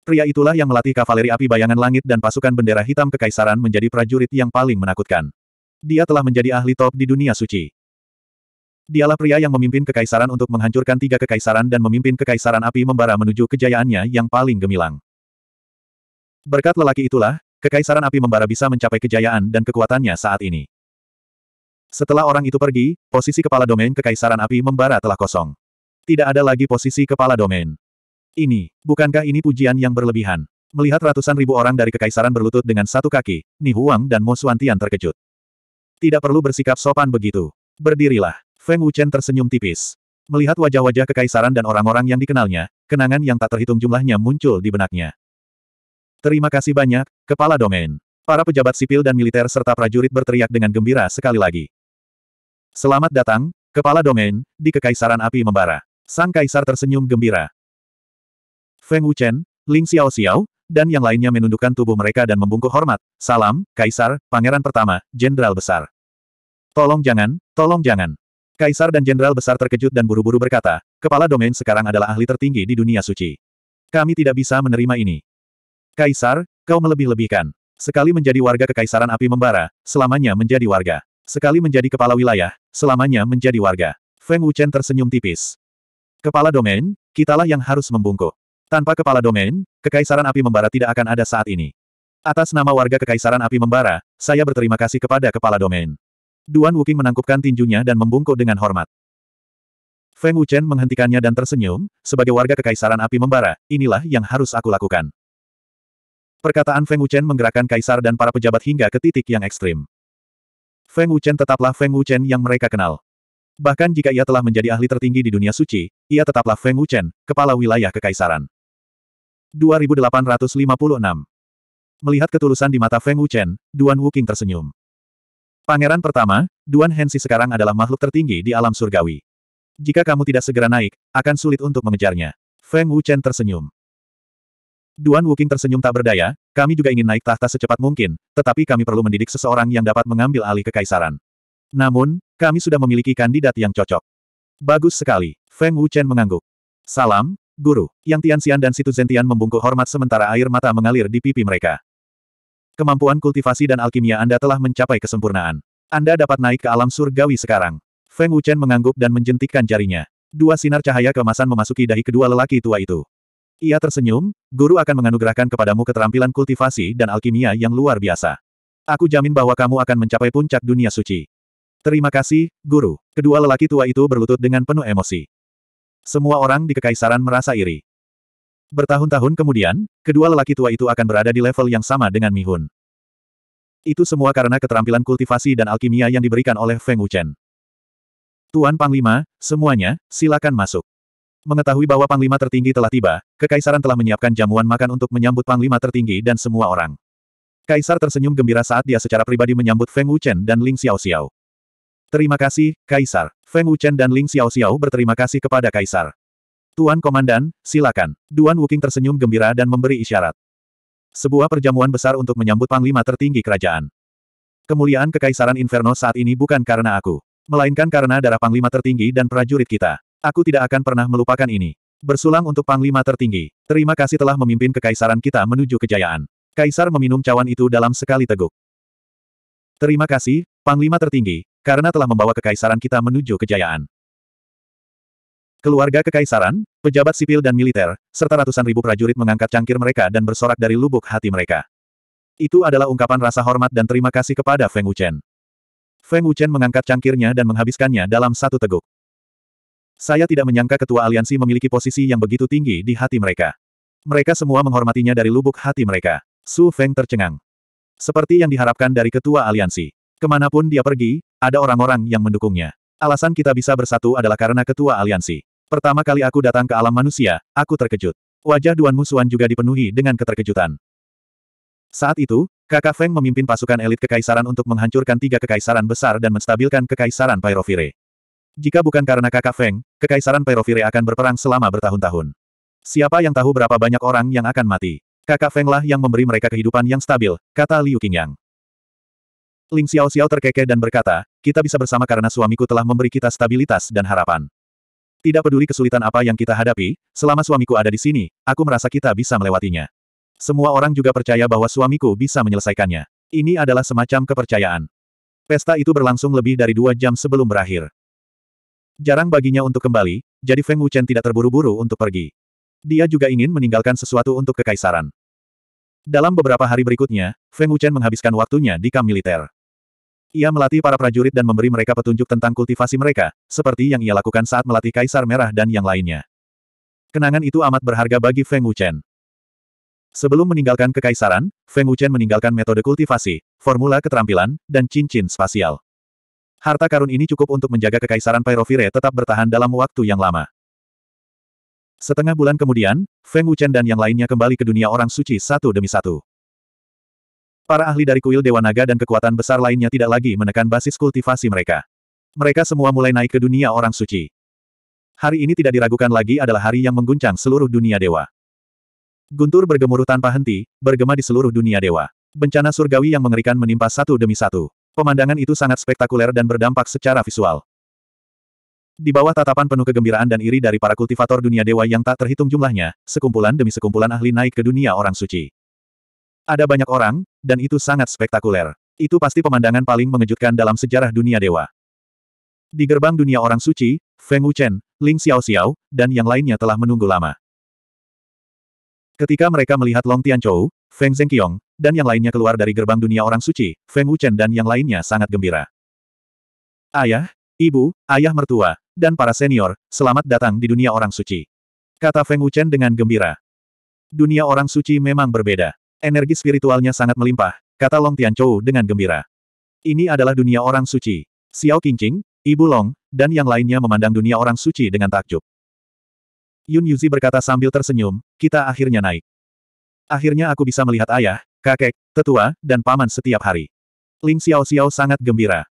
Pria itulah yang melatih kavaleri api bayangan langit dan pasukan bendera hitam kekaisaran menjadi prajurit yang paling menakutkan. Dia telah menjadi ahli top di dunia suci. Dialah pria yang memimpin kekaisaran untuk menghancurkan tiga kekaisaran dan memimpin kekaisaran api membara menuju kejayaannya yang paling gemilang. Berkat lelaki itulah, kekaisaran api membara bisa mencapai kejayaan dan kekuatannya saat ini. Setelah orang itu pergi, posisi kepala domain kekaisaran api membara telah kosong. Tidak ada lagi posisi kepala domain. Ini, bukankah ini pujian yang berlebihan? Melihat ratusan ribu orang dari kekaisaran berlutut dengan satu kaki, Ni Huang dan Mo Suantian terkejut. Tidak perlu bersikap sopan begitu. Berdirilah. Feng Wuchen tersenyum tipis. Melihat wajah-wajah kekaisaran dan orang-orang yang dikenalnya, kenangan yang tak terhitung jumlahnya muncul di benaknya. Terima kasih banyak, Kepala Domain. Para pejabat sipil dan militer serta prajurit berteriak dengan gembira sekali lagi. Selamat datang, Kepala Domain, di Kekaisaran Api Membara. Sang Kaisar tersenyum gembira. Feng Wuchen, Ling Xiao Xiao, dan yang lainnya menundukkan tubuh mereka dan membungkuk hormat. Salam, Kaisar, Pangeran Pertama, Jenderal Besar. Tolong jangan, tolong jangan. Kaisar dan Jenderal Besar terkejut dan buru-buru berkata, Kepala Domain sekarang adalah ahli tertinggi di dunia suci. Kami tidak bisa menerima ini. Kaisar, kau melebih-lebihkan. Sekali menjadi warga Kekaisaran Api Membara, selamanya menjadi warga. Sekali menjadi kepala wilayah, selamanya menjadi warga. Feng Wuchen tersenyum tipis. Kepala domain, kitalah yang harus membungkuk. Tanpa kepala domain, Kekaisaran Api Membara tidak akan ada saat ini. Atas nama warga Kekaisaran Api Membara, saya berterima kasih kepada kepala domain. Duan Wuking menangkupkan tinjunya dan membungkuk dengan hormat. Feng Wuchen menghentikannya dan tersenyum, sebagai warga Kekaisaran Api Membara, inilah yang harus aku lakukan. Perkataan Feng Wuchen menggerakkan kaisar dan para pejabat hingga ke titik yang ekstrim. Feng Wuchen tetaplah Feng Wuchen yang mereka kenal. Bahkan jika ia telah menjadi ahli tertinggi di dunia suci, ia tetaplah Feng Wuchen, kepala wilayah kekaisaran. 2856. Melihat ketulusan di mata Feng Wuchen, Duan Wuking tersenyum. Pangeran pertama, Duan Hensi sekarang adalah makhluk tertinggi di alam surgawi. Jika kamu tidak segera naik, akan sulit untuk mengejarnya. Feng Wuchen tersenyum. Duan Wuking tersenyum tak berdaya, kami juga ingin naik tahta secepat mungkin, tetapi kami perlu mendidik seseorang yang dapat mengambil alih kekaisaran. Namun, kami sudah memiliki kandidat yang cocok. Bagus sekali, Feng Wuchen mengangguk. Salam, Guru, Yang Tianxian dan Situ Zentian membungkuk hormat sementara air mata mengalir di pipi mereka. Kemampuan kultivasi dan alkimia Anda telah mencapai kesempurnaan. Anda dapat naik ke alam surgawi sekarang. Feng Wuchen mengangguk dan menjentikkan jarinya. Dua sinar cahaya kemasan memasuki dahi kedua lelaki tua itu. Ia tersenyum, guru akan menganugerahkan kepadamu keterampilan kultivasi dan alkimia yang luar biasa. Aku jamin bahwa kamu akan mencapai puncak dunia suci. Terima kasih, guru. Kedua lelaki tua itu berlutut dengan penuh emosi. Semua orang di kekaisaran merasa iri. Bertahun-tahun kemudian, kedua lelaki tua itu akan berada di level yang sama dengan Mihun. Itu semua karena keterampilan kultivasi dan alkimia yang diberikan oleh Feng Wuchen. Tuan Panglima, semuanya, silakan masuk. Mengetahui bahwa Panglima tertinggi telah tiba, Kekaisaran telah menyiapkan jamuan makan untuk menyambut Panglima tertinggi dan semua orang. Kaisar tersenyum gembira saat dia secara pribadi menyambut Feng Wuchen dan Ling Xiao Xiao. Terima kasih, Kaisar. Feng Wuchen dan Ling Xiao Xiao berterima kasih kepada Kaisar. Tuan Komandan, silakan. Duan Wuking tersenyum gembira dan memberi isyarat. Sebuah perjamuan besar untuk menyambut Panglima tertinggi kerajaan. Kemuliaan Kekaisaran Inferno saat ini bukan karena aku. Melainkan karena darah Panglima tertinggi dan prajurit kita. Aku tidak akan pernah melupakan ini. Bersulang untuk Panglima tertinggi. Terima kasih telah memimpin Kekaisaran kita menuju kejayaan. Kaisar meminum cawan itu dalam sekali teguk. Terima kasih, Panglima tertinggi, karena telah membawa kekaisaran kita menuju kejayaan. Keluarga kekaisaran, pejabat sipil dan militer, serta ratusan ribu prajurit mengangkat cangkir mereka dan bersorak dari lubuk hati mereka. Itu adalah ungkapan rasa hormat dan terima kasih kepada Feng Wuchen. Feng Wuchen mengangkat cangkirnya dan menghabiskannya dalam satu teguk. Saya tidak menyangka ketua aliansi memiliki posisi yang begitu tinggi di hati mereka. Mereka semua menghormatinya dari lubuk hati mereka. Su Feng tercengang. Seperti yang diharapkan dari ketua aliansi. Kemanapun dia pergi, ada orang-orang yang mendukungnya. Alasan kita bisa bersatu adalah karena ketua aliansi. Pertama kali aku datang ke alam manusia, aku terkejut. Wajah Duan Musuan juga dipenuhi dengan keterkejutan. Saat itu, kakak Feng memimpin pasukan elit kekaisaran untuk menghancurkan tiga kekaisaran besar dan menstabilkan kekaisaran Pyrovire. Jika bukan karena kakak Feng, kekaisaran Pyrovire akan berperang selama bertahun-tahun. Siapa yang tahu berapa banyak orang yang akan mati? Kakak Feng lah yang memberi mereka kehidupan yang stabil, kata Liu Qingyang. Ling Xiao Xiao terkekeh dan berkata, kita bisa bersama karena suamiku telah memberi kita stabilitas dan harapan. Tidak peduli kesulitan apa yang kita hadapi, selama suamiku ada di sini, aku merasa kita bisa melewatinya. Semua orang juga percaya bahwa suamiku bisa menyelesaikannya. Ini adalah semacam kepercayaan. Pesta itu berlangsung lebih dari dua jam sebelum berakhir. Jarang baginya untuk kembali, jadi Feng Wuchen tidak terburu-buru untuk pergi. Dia juga ingin meninggalkan sesuatu untuk kekaisaran. Dalam beberapa hari berikutnya, Feng Wuchen menghabiskan waktunya di kamp militer. Ia melatih para prajurit dan memberi mereka petunjuk tentang kultivasi mereka, seperti yang ia lakukan saat melatih Kaisar Merah dan yang lainnya. Kenangan itu amat berharga bagi Feng Wuchen. Sebelum meninggalkan kekaisaran, Feng Wuchen meninggalkan metode kultivasi, formula keterampilan, dan cincin spasial. Harta karun ini cukup untuk menjaga kekaisaran Pyrovire tetap bertahan dalam waktu yang lama. Setengah bulan kemudian, Feng Wuchen dan yang lainnya kembali ke dunia orang suci satu demi satu. Para ahli dari kuil Dewa Naga dan kekuatan besar lainnya tidak lagi menekan basis kultivasi mereka. Mereka semua mulai naik ke dunia orang suci. Hari ini tidak diragukan lagi adalah hari yang mengguncang seluruh dunia dewa. Guntur bergemuruh tanpa henti, bergema di seluruh dunia dewa. Bencana surgawi yang mengerikan menimpa satu demi satu. Pemandangan itu sangat spektakuler dan berdampak secara visual. Di bawah tatapan penuh kegembiraan dan iri dari para kultivator dunia dewa yang tak terhitung jumlahnya, sekumpulan demi sekumpulan ahli naik ke dunia orang suci. Ada banyak orang, dan itu sangat spektakuler. Itu pasti pemandangan paling mengejutkan dalam sejarah dunia dewa. Di gerbang dunia orang suci, Feng Wuchen, Ling Xiao Xiao, dan yang lainnya telah menunggu lama. Ketika mereka melihat Long Tianchou, Feng Zhengqiong, dan yang lainnya keluar dari gerbang dunia orang suci, Feng Wuchen dan yang lainnya sangat gembira. Ayah, ibu, ayah mertua, dan para senior, selamat datang di dunia orang suci. Kata Feng Wuchen dengan gembira. Dunia orang suci memang berbeda. Energi spiritualnya sangat melimpah, kata Long Tianchou dengan gembira. Ini adalah dunia orang suci. Xiao Qingqing, Ibu Long, dan yang lainnya memandang dunia orang suci dengan takjub. Yun Yuzi berkata sambil tersenyum, kita akhirnya naik. Akhirnya aku bisa melihat ayah, kakek, tetua, dan paman setiap hari. Ling Xiao Xiao sangat gembira.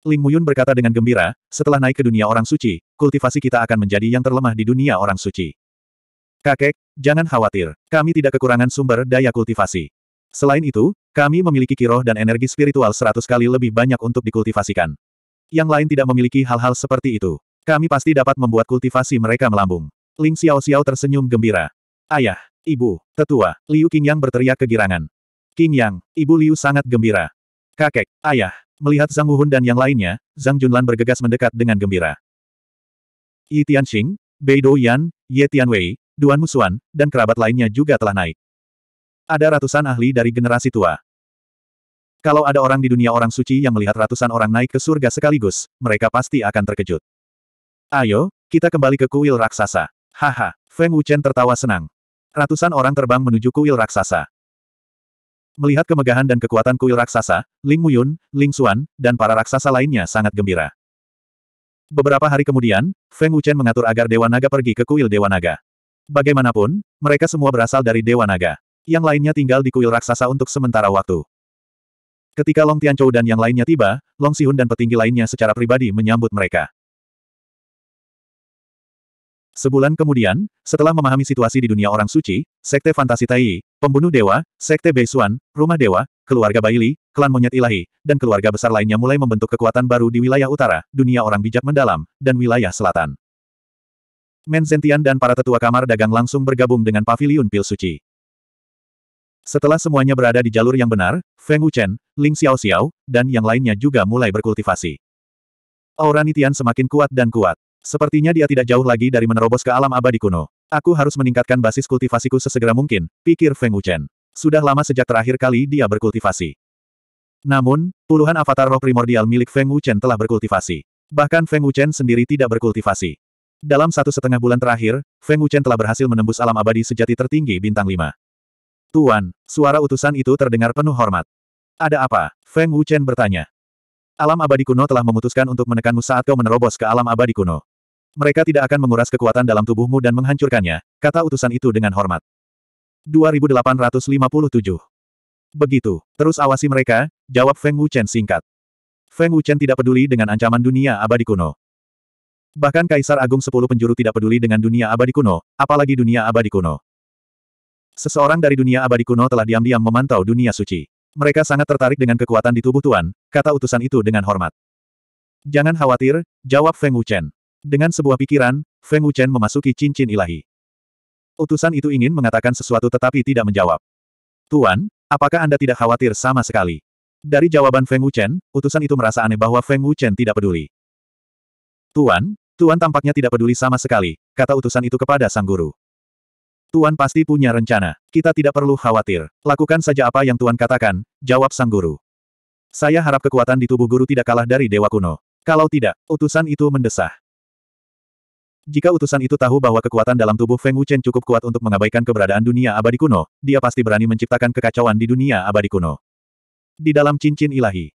Ling Muyun berkata dengan gembira, setelah naik ke dunia orang suci, kultivasi kita akan menjadi yang terlemah di dunia orang suci. Kakek, jangan khawatir, kami tidak kekurangan sumber daya kultivasi. Selain itu, kami memiliki kiroh dan energi spiritual seratus kali lebih banyak untuk dikultivasikan. Yang lain tidak memiliki hal-hal seperti itu. Kami pasti dapat membuat kultivasi mereka melambung. Ling Xiao Xiao tersenyum gembira. Ayah, ibu, tetua, Liu Qingyang berteriak kegirangan. Qingyang, ibu Liu sangat gembira. Kakek, ayah, Melihat Zhang Wuhun dan yang lainnya, Zhang Junlan bergegas mendekat dengan gembira. Yi Tianxing, Bei Douyan, Ye Tianwei, Duan Musuan, dan kerabat lainnya juga telah naik. Ada ratusan ahli dari generasi tua. Kalau ada orang di dunia orang suci yang melihat ratusan orang naik ke surga sekaligus, mereka pasti akan terkejut. Ayo, kita kembali ke kuil raksasa. Haha, Feng Wuchen tertawa senang. Ratusan orang terbang menuju kuil raksasa. Melihat kemegahan dan kekuatan kuil raksasa, Ling Muyun, Ling Xuan, dan para raksasa lainnya sangat gembira. Beberapa hari kemudian, Feng Wuchen mengatur agar Dewa Naga pergi ke kuil Dewa Naga. Bagaimanapun, mereka semua berasal dari Dewa Naga. Yang lainnya tinggal di kuil raksasa untuk sementara waktu. Ketika Long Tianchou dan yang lainnya tiba, Long Sihun dan petinggi lainnya secara pribadi menyambut mereka. Sebulan kemudian, setelah memahami situasi di dunia orang suci, Sekte Fantasi Tai, Pembunuh Dewa, Sekte Beisuan, Rumah Dewa, keluarga Baili, klan Monyet Ilahi, dan keluarga besar lainnya mulai membentuk kekuatan baru di wilayah utara, dunia orang bijak mendalam, dan wilayah selatan. Zentian dan para tetua kamar dagang langsung bergabung dengan paviliun pil suci. Setelah semuanya berada di jalur yang benar, Feng Wuchen, Ling Xiao Xiao, dan yang lainnya juga mulai berkultivasi. Aura Nitian semakin kuat dan kuat. Sepertinya dia tidak jauh lagi dari menerobos ke alam abadi kuno. Aku harus meningkatkan basis kultivasiku sesegera mungkin, pikir Feng Wuchen. Sudah lama sejak terakhir kali dia berkultivasi. Namun, puluhan avatar roh primordial milik Feng Wuchen telah berkultivasi. Bahkan Feng Wuchen sendiri tidak berkultivasi. Dalam satu setengah bulan terakhir, Feng Wuchen telah berhasil menembus alam abadi sejati tertinggi bintang lima. Tuan, suara utusan itu terdengar penuh hormat. Ada apa? Feng Wuchen bertanya. Alam abadi kuno telah memutuskan untuk menekanmu saat kau menerobos ke alam abadi kuno. Mereka tidak akan menguras kekuatan dalam tubuhmu dan menghancurkannya, kata utusan itu dengan hormat. 2857. Begitu, terus awasi mereka, jawab Feng Wuchen singkat. Feng Wuchen tidak peduli dengan ancaman dunia abadi kuno. Bahkan Kaisar Agung Sepuluh Penjuru tidak peduli dengan dunia abadi kuno, apalagi dunia abadi kuno. Seseorang dari dunia abadi kuno telah diam-diam memantau dunia suci. Mereka sangat tertarik dengan kekuatan di tubuh Tuan, kata utusan itu dengan hormat. Jangan khawatir, jawab Feng Wuchen. Dengan sebuah pikiran, Feng Wuchen memasuki cincin ilahi. Utusan itu ingin mengatakan sesuatu tetapi tidak menjawab. Tuan, apakah Anda tidak khawatir sama sekali? Dari jawaban Feng Wuchen, utusan itu merasa aneh bahwa Feng Wuchen tidak peduli. Tuan, Tuan tampaknya tidak peduli sama sekali, kata utusan itu kepada sang guru. Tuan pasti punya rencana. Kita tidak perlu khawatir. Lakukan saja apa yang Tuan katakan, jawab sang guru. Saya harap kekuatan di tubuh guru tidak kalah dari dewa kuno. Kalau tidak, utusan itu mendesah. Jika utusan itu tahu bahwa kekuatan dalam tubuh Feng Wuchen cukup kuat untuk mengabaikan keberadaan dunia abadi kuno, dia pasti berani menciptakan kekacauan di dunia abadi kuno. Di dalam cincin ilahi.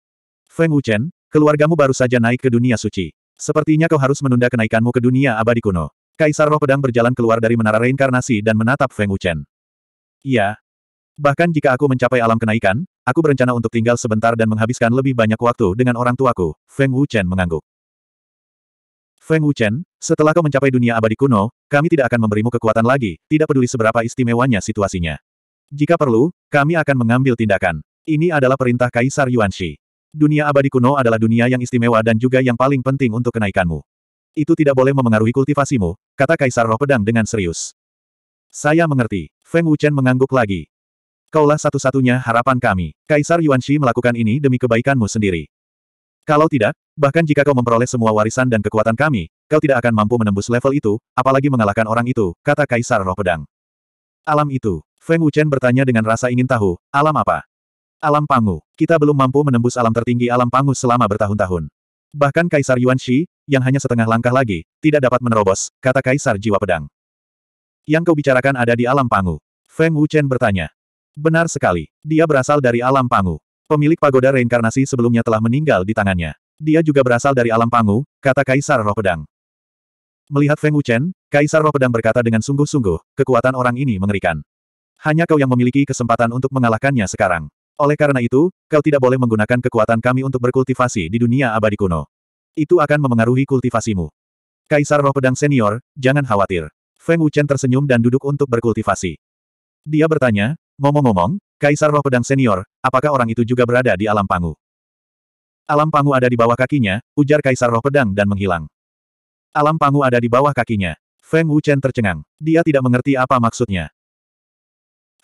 Feng Wuchen, keluargamu baru saja naik ke dunia suci. Sepertinya kau harus menunda kenaikanmu ke dunia abadi kuno. Kaisar Roh Pedang berjalan keluar dari menara reinkarnasi dan menatap Feng Wuchen. Iya. Bahkan jika aku mencapai alam kenaikan, aku berencana untuk tinggal sebentar dan menghabiskan lebih banyak waktu dengan orang tuaku, Feng Wuchen mengangguk. Feng Wuchen, setelah kau mencapai dunia abadi kuno, kami tidak akan memberimu kekuatan lagi, tidak peduli seberapa istimewanya situasinya. Jika perlu, kami akan mengambil tindakan. Ini adalah perintah Kaisar Yuan Shi. Dunia abadi kuno adalah dunia yang istimewa dan juga yang paling penting untuk kenaikanmu. Itu tidak boleh memengaruhi kultivasimu, kata Kaisar Roh Pedang dengan serius. Saya mengerti. Feng Wuchen mengangguk lagi. Kaulah satu-satunya harapan kami. Kaisar Yuan Shi melakukan ini demi kebaikanmu sendiri. Kalau tidak, bahkan jika kau memperoleh semua warisan dan kekuatan kami, kau tidak akan mampu menembus level itu, apalagi mengalahkan orang itu, kata Kaisar Roh Pedang. Alam itu, Feng Wuchen bertanya dengan rasa ingin tahu, alam apa? Alam Pangu, kita belum mampu menembus alam tertinggi alam Pangu selama bertahun-tahun. Bahkan Kaisar Yuan Shi, yang hanya setengah langkah lagi, tidak dapat menerobos, kata Kaisar Jiwa Pedang. Yang kau bicarakan ada di alam Pangu. Feng Wuchen bertanya. Benar sekali, dia berasal dari alam Pangu. Pemilik pagoda reinkarnasi sebelumnya telah meninggal di tangannya. Dia juga berasal dari alam pangu, kata Kaisar Roh Pedang. Melihat Feng Wuchen, Kaisar Roh Pedang berkata dengan sungguh-sungguh, kekuatan orang ini mengerikan. Hanya kau yang memiliki kesempatan untuk mengalahkannya sekarang. Oleh karena itu, kau tidak boleh menggunakan kekuatan kami untuk berkultivasi di dunia abadi kuno. Itu akan memengaruhi kultivasimu. Kaisar Roh Pedang Senior, jangan khawatir. Feng Wuchen tersenyum dan duduk untuk berkultivasi. Dia bertanya, ngomong-ngomong, Kaisar Roh Pedang Senior, apakah orang itu juga berada di alam pangu? Alam pangu ada di bawah kakinya, ujar Kaisar Roh Pedang dan menghilang. Alam pangu ada di bawah kakinya. Feng Wuchen tercengang. Dia tidak mengerti apa maksudnya.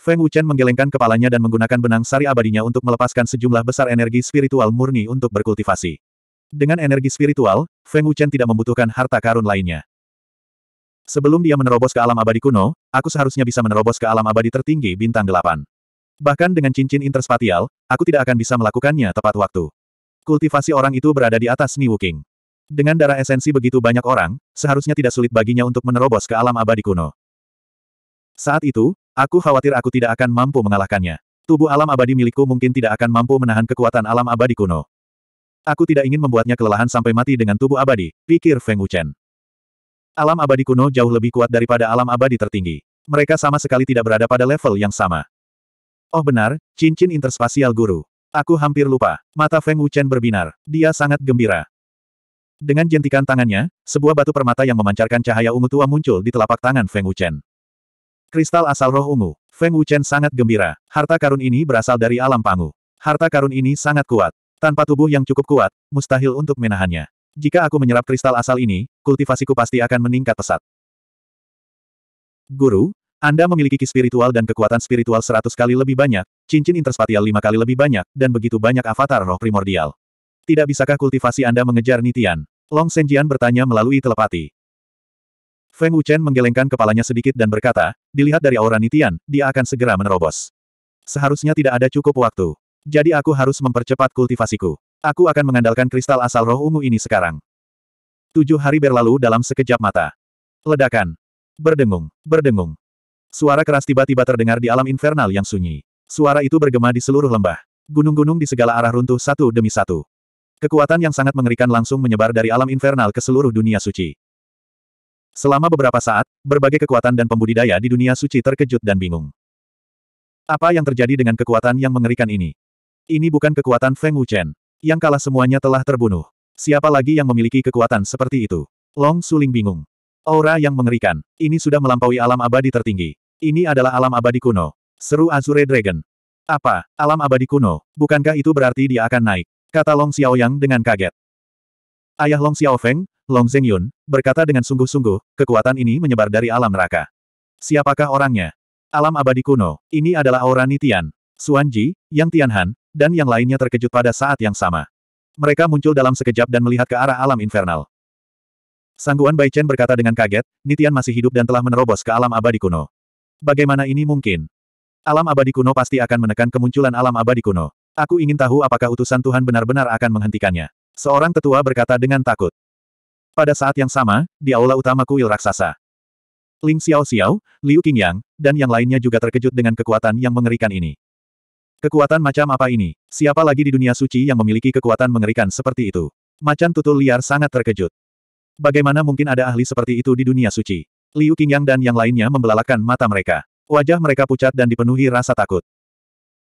Feng Wuchen menggelengkan kepalanya dan menggunakan benang sari abadinya untuk melepaskan sejumlah besar energi spiritual murni untuk berkultivasi. Dengan energi spiritual, Feng Wuchen tidak membutuhkan harta karun lainnya. Sebelum dia menerobos ke alam abadi kuno, aku seharusnya bisa menerobos ke alam abadi tertinggi bintang delapan. Bahkan dengan cincin interspatial, aku tidak akan bisa melakukannya tepat waktu. Kultivasi orang itu berada di atas Ni Wuking. Dengan darah esensi begitu banyak orang, seharusnya tidak sulit baginya untuk menerobos ke alam abadi kuno. Saat itu, aku khawatir aku tidak akan mampu mengalahkannya. Tubuh alam abadi milikku mungkin tidak akan mampu menahan kekuatan alam abadi kuno. Aku tidak ingin membuatnya kelelahan sampai mati dengan tubuh abadi, pikir Feng Wuchen. Alam abadi kuno jauh lebih kuat daripada alam abadi tertinggi. Mereka sama sekali tidak berada pada level yang sama. Oh benar, cincin interspasial guru. Aku hampir lupa. Mata Feng Wuchen berbinar. Dia sangat gembira. Dengan jentikan tangannya, sebuah batu permata yang memancarkan cahaya ungu tua muncul di telapak tangan Feng Wuchen. Kristal asal roh ungu. Feng Wuchen sangat gembira. Harta karun ini berasal dari alam pangu. Harta karun ini sangat kuat. Tanpa tubuh yang cukup kuat, mustahil untuk menahannya. Jika aku menyerap kristal asal ini, kultivasiku pasti akan meningkat pesat. Guru, anda memiliki ki spiritual dan kekuatan spiritual seratus kali lebih banyak, cincin interspatial lima kali lebih banyak, dan begitu banyak avatar roh primordial. Tidak bisakah kultivasi Anda mengejar Nitian? Long Senjian bertanya melalui telepati. Feng Wuchen menggelengkan kepalanya sedikit dan berkata, dilihat dari aura Nitian, dia akan segera menerobos. Seharusnya tidak ada cukup waktu. Jadi aku harus mempercepat kultivasiku. Aku akan mengandalkan kristal asal roh ungu ini sekarang. Tujuh hari berlalu dalam sekejap mata. Ledakan. Berdengung, berdengung, Suara keras tiba-tiba terdengar di alam infernal yang sunyi. Suara itu bergema di seluruh lembah. Gunung-gunung di segala arah runtuh satu demi satu. Kekuatan yang sangat mengerikan langsung menyebar dari alam infernal ke seluruh dunia suci. Selama beberapa saat, berbagai kekuatan dan pembudidaya di dunia suci terkejut dan bingung. Apa yang terjadi dengan kekuatan yang mengerikan ini? Ini bukan kekuatan Feng Wuchen. Yang kalah semuanya telah terbunuh. Siapa lagi yang memiliki kekuatan seperti itu? Long Suling bingung. Aura yang mengerikan. Ini sudah melampaui alam abadi tertinggi. Ini adalah alam abadi kuno. Seru Azure Dragon. Apa, alam abadi kuno, bukankah itu berarti dia akan naik? Kata Long Xiaoyang dengan kaget. Ayah Long Xiaofeng, Long Zhengyun, berkata dengan sungguh-sungguh, kekuatan ini menyebar dari alam neraka. Siapakah orangnya? Alam abadi kuno, ini adalah aura Nitian, Suanji, Yang Tianhan, dan yang lainnya terkejut pada saat yang sama. Mereka muncul dalam sekejap dan melihat ke arah alam infernal. Sangguan Bai Chen berkata dengan kaget, Nitian masih hidup dan telah menerobos ke alam abadi kuno. Bagaimana ini mungkin? Alam abadi kuno pasti akan menekan kemunculan alam abadi kuno. Aku ingin tahu apakah utusan Tuhan benar-benar akan menghentikannya. Seorang tetua berkata dengan takut. Pada saat yang sama, di aula utama kuil raksasa. Ling Xiao Xiao, Liu Qingyang, dan yang lainnya juga terkejut dengan kekuatan yang mengerikan ini. Kekuatan macam apa ini? Siapa lagi di dunia suci yang memiliki kekuatan mengerikan seperti itu? Macan tutul liar sangat terkejut. Bagaimana mungkin ada ahli seperti itu di dunia suci? Liu Qingyang dan yang lainnya membelalakan mata mereka. Wajah mereka pucat dan dipenuhi rasa takut.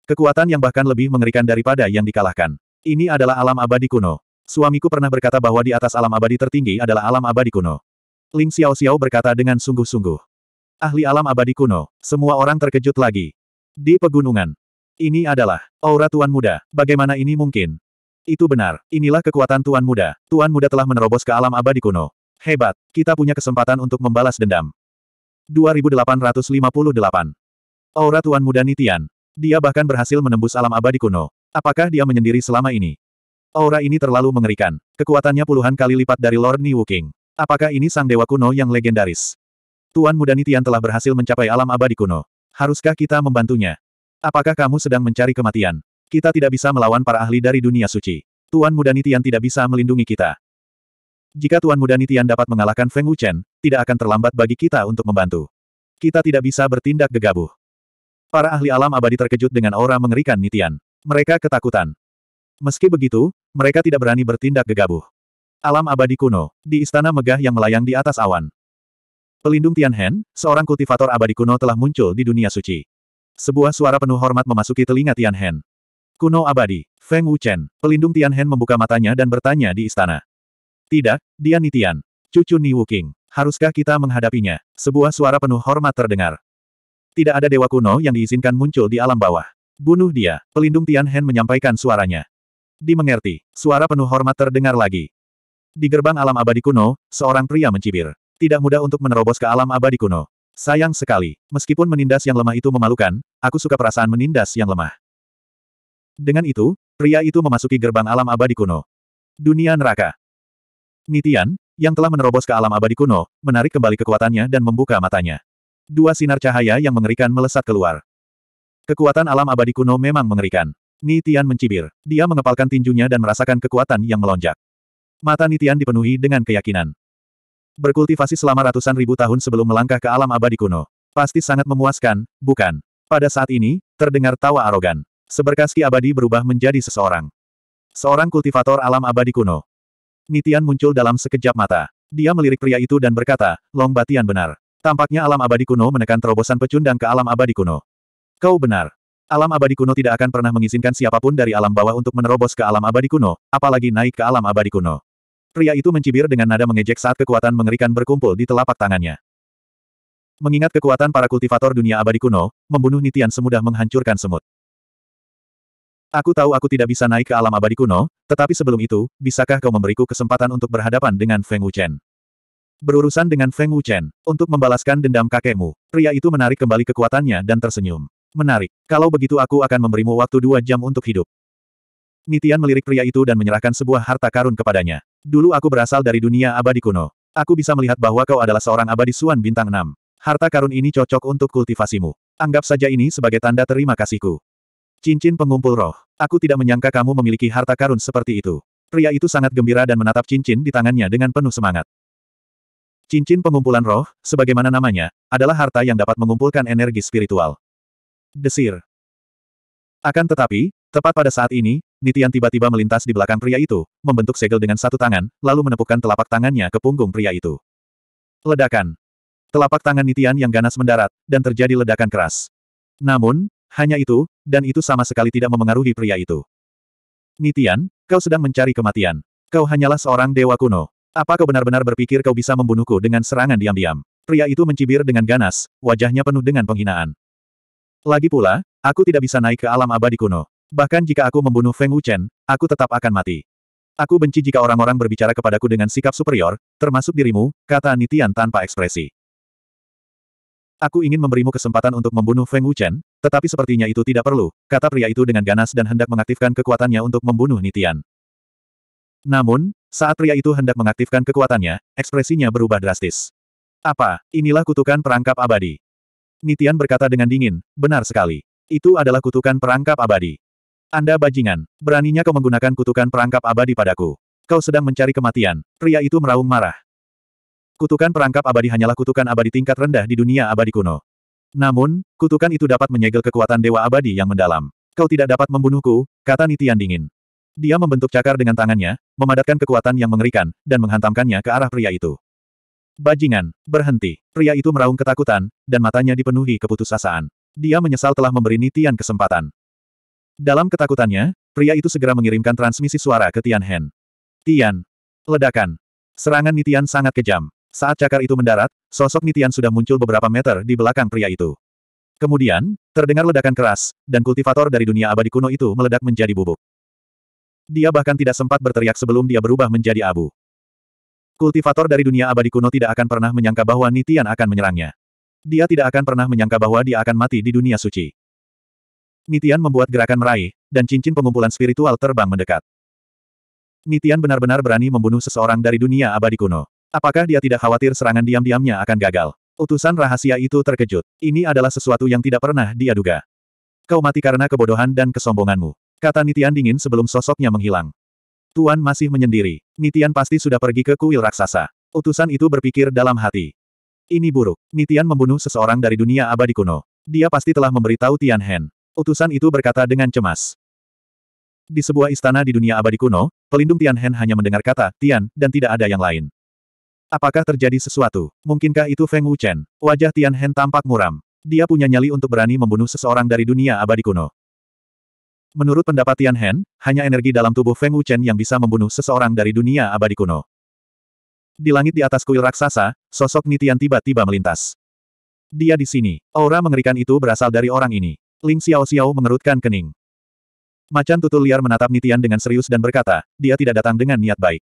Kekuatan yang bahkan lebih mengerikan daripada yang dikalahkan. Ini adalah alam abadi kuno. Suamiku pernah berkata bahwa di atas alam abadi tertinggi adalah alam abadi kuno. Ling Xiao Xiao berkata dengan sungguh-sungguh. Ahli alam abadi kuno, semua orang terkejut lagi. Di pegunungan. Ini adalah aura Tuan Muda. Bagaimana ini mungkin? Itu benar, inilah kekuatan Tuan Muda. Tuan Muda telah menerobos ke alam abadi kuno. Hebat, kita punya kesempatan untuk membalas dendam. 2858 Aura Tuan Muda Nitian. Dia bahkan berhasil menembus alam abadi kuno. Apakah dia menyendiri selama ini? Aura ini terlalu mengerikan. Kekuatannya puluhan kali lipat dari Lord Ni Wuking. Apakah ini sang dewa kuno yang legendaris? Tuan Muda Nitian telah berhasil mencapai alam abadi kuno. Haruskah kita membantunya? Apakah kamu sedang mencari kematian? Kita tidak bisa melawan para ahli dari dunia suci. Tuan Muda Nitian tidak bisa melindungi kita. Jika Tuan Muda Nitian dapat mengalahkan Feng Wuchen, tidak akan terlambat bagi kita untuk membantu. Kita tidak bisa bertindak gegabah. Para ahli alam abadi terkejut dengan aura mengerikan Nitian. Mereka ketakutan. Meski begitu, mereka tidak berani bertindak gegabah. Alam abadi kuno, di istana megah yang melayang di atas awan. Pelindung Tianhen, seorang kultivator abadi kuno telah muncul di dunia suci. Sebuah suara penuh hormat memasuki telinga Tianhen. Kuno abadi, Feng Wuchen, pelindung Tianhen membuka matanya dan bertanya di istana. Tidak, dia Nitian. Cucu Ni Wuking. Haruskah kita menghadapinya? Sebuah suara penuh hormat terdengar. Tidak ada dewa kuno yang diizinkan muncul di alam bawah. Bunuh dia, pelindung Tian Hen menyampaikan suaranya. Dimengerti, suara penuh hormat terdengar lagi. Di gerbang alam abadi kuno, seorang pria mencibir. Tidak mudah untuk menerobos ke alam abadi kuno. Sayang sekali, meskipun menindas yang lemah itu memalukan, aku suka perasaan menindas yang lemah. Dengan itu, pria itu memasuki gerbang alam abadi kuno. Dunia neraka. Nitian, yang telah menerobos ke alam abadi kuno, menarik kembali kekuatannya dan membuka matanya. Dua sinar cahaya yang mengerikan melesat keluar. Kekuatan alam abadi kuno memang mengerikan. Nitian mencibir. Dia mengepalkan tinjunya dan merasakan kekuatan yang melonjak. Mata Nitian dipenuhi dengan keyakinan. Berkultivasi selama ratusan ribu tahun sebelum melangkah ke alam abadi kuno. Pasti sangat memuaskan, bukan? Pada saat ini, terdengar tawa arogan. Seberkas Ki Abadi berubah menjadi seseorang. Seorang kultivator alam abadi kuno. Nitian muncul dalam sekejap mata. Dia melirik pria itu dan berkata, Long Batian benar. Tampaknya alam abadi kuno menekan terobosan pecundang ke alam abadi kuno. Kau benar. Alam abadi kuno tidak akan pernah mengizinkan siapapun dari alam bawah untuk menerobos ke alam abadi kuno, apalagi naik ke alam abadi kuno. Pria itu mencibir dengan nada mengejek saat kekuatan mengerikan berkumpul di telapak tangannya. Mengingat kekuatan para kultivator dunia abadi kuno, membunuh Nitian semudah menghancurkan semut. Aku tahu aku tidak bisa naik ke alam abadi kuno, tetapi sebelum itu, bisakah kau memberiku kesempatan untuk berhadapan dengan Feng Wuchen? Berurusan dengan Feng Wuchen, untuk membalaskan dendam kakekmu, pria itu menarik kembali kekuatannya dan tersenyum. Menarik, kalau begitu aku akan memberimu waktu dua jam untuk hidup. Nitian melirik pria itu dan menyerahkan sebuah harta karun kepadanya. Dulu aku berasal dari dunia abadi kuno. Aku bisa melihat bahwa kau adalah seorang abadi suan bintang Enam. Harta karun ini cocok untuk kultivasimu. Anggap saja ini sebagai tanda terima kasihku. Cincin pengumpul roh. Aku tidak menyangka kamu memiliki harta karun seperti itu. Pria itu sangat gembira dan menatap cincin di tangannya dengan penuh semangat. Cincin pengumpulan roh, sebagaimana namanya, adalah harta yang dapat mengumpulkan energi spiritual. Desir. Akan tetapi, tepat pada saat ini, Nitian tiba-tiba melintas di belakang pria itu, membentuk segel dengan satu tangan, lalu menepukkan telapak tangannya ke punggung pria itu. Ledakan. Telapak tangan Nitian yang ganas mendarat, dan terjadi ledakan keras. Namun, hanya itu, dan itu sama sekali tidak memengaruhi pria itu. Nitian, kau sedang mencari kematian. Kau hanyalah seorang dewa kuno. Apa kau benar-benar berpikir kau bisa membunuhku dengan serangan diam-diam? Pria itu mencibir dengan ganas, wajahnya penuh dengan penghinaan. Lagi pula, aku tidak bisa naik ke alam abadi kuno. Bahkan jika aku membunuh Feng Wuchen, aku tetap akan mati. Aku benci jika orang-orang berbicara kepadaku dengan sikap superior, termasuk dirimu, kata Nitian tanpa ekspresi. Aku ingin memberimu kesempatan untuk membunuh Feng Wuchen, tetapi sepertinya itu tidak perlu, kata pria itu dengan ganas dan hendak mengaktifkan kekuatannya untuk membunuh Nitian. Namun, saat pria itu hendak mengaktifkan kekuatannya, ekspresinya berubah drastis. Apa, inilah kutukan perangkap abadi? Nitian berkata dengan dingin, benar sekali. Itu adalah kutukan perangkap abadi. Anda bajingan, beraninya kau menggunakan kutukan perangkap abadi padaku. Kau sedang mencari kematian. Pria itu meraung marah. Kutukan perangkap abadi hanyalah kutukan abadi tingkat rendah di dunia abadi kuno. Namun, kutukan itu dapat menyegel kekuatan dewa abadi yang mendalam. Kau tidak dapat membunuhku, kata Nitian dingin. Dia membentuk cakar dengan tangannya, memadatkan kekuatan yang mengerikan, dan menghantamkannya ke arah pria itu. Bajingan, berhenti. Pria itu meraung ketakutan, dan matanya dipenuhi keputusasaan. Dia menyesal telah memberi Nitian kesempatan. Dalam ketakutannya, pria itu segera mengirimkan transmisi suara ke Tian Hen. Tian. Ledakan. Serangan Nitian sangat kejam. Saat cakar itu mendarat, sosok Nitian sudah muncul beberapa meter di belakang pria itu. Kemudian, terdengar ledakan keras, dan kultivator dari dunia abadi kuno itu meledak menjadi bubuk. Dia bahkan tidak sempat berteriak sebelum dia berubah menjadi abu. Kultivator dari dunia abadi kuno tidak akan pernah menyangka bahwa Nitian akan menyerangnya. Dia tidak akan pernah menyangka bahwa dia akan mati di dunia suci. Nitian membuat gerakan meraih, dan cincin pengumpulan spiritual terbang mendekat. Nitian benar-benar berani membunuh seseorang dari dunia abadi kuno. Apakah dia tidak khawatir serangan diam-diamnya akan gagal? Utusan rahasia itu terkejut. Ini adalah sesuatu yang tidak pernah dia duga. Kau mati karena kebodohan dan kesombonganmu. Kata Nitian dingin sebelum sosoknya menghilang. Tuan masih menyendiri. Nitian pasti sudah pergi ke kuil raksasa. Utusan itu berpikir dalam hati. Ini buruk. Nitian membunuh seseorang dari dunia abadi kuno. Dia pasti telah memberitahu Tian Hen. Utusan itu berkata dengan cemas. Di sebuah istana di dunia abadi kuno, pelindung Tian Hen hanya mendengar kata Tian dan tidak ada yang lain. Apakah terjadi sesuatu? Mungkinkah itu Feng Wuchen? Wajah Tian Hen tampak muram. Dia punya nyali untuk berani membunuh seseorang dari dunia abadi kuno. Menurut pendapat Tian Hen, hanya energi dalam tubuh Feng Wuchen yang bisa membunuh seseorang dari dunia abadi kuno. Di langit di atas kuil raksasa, sosok Nitian tiba-tiba melintas. Dia di sini. Aura mengerikan itu berasal dari orang ini. Ling Xiao Xiao mengerutkan kening. Macan tutul liar menatap Nitian dengan serius dan berkata, dia tidak datang dengan niat baik.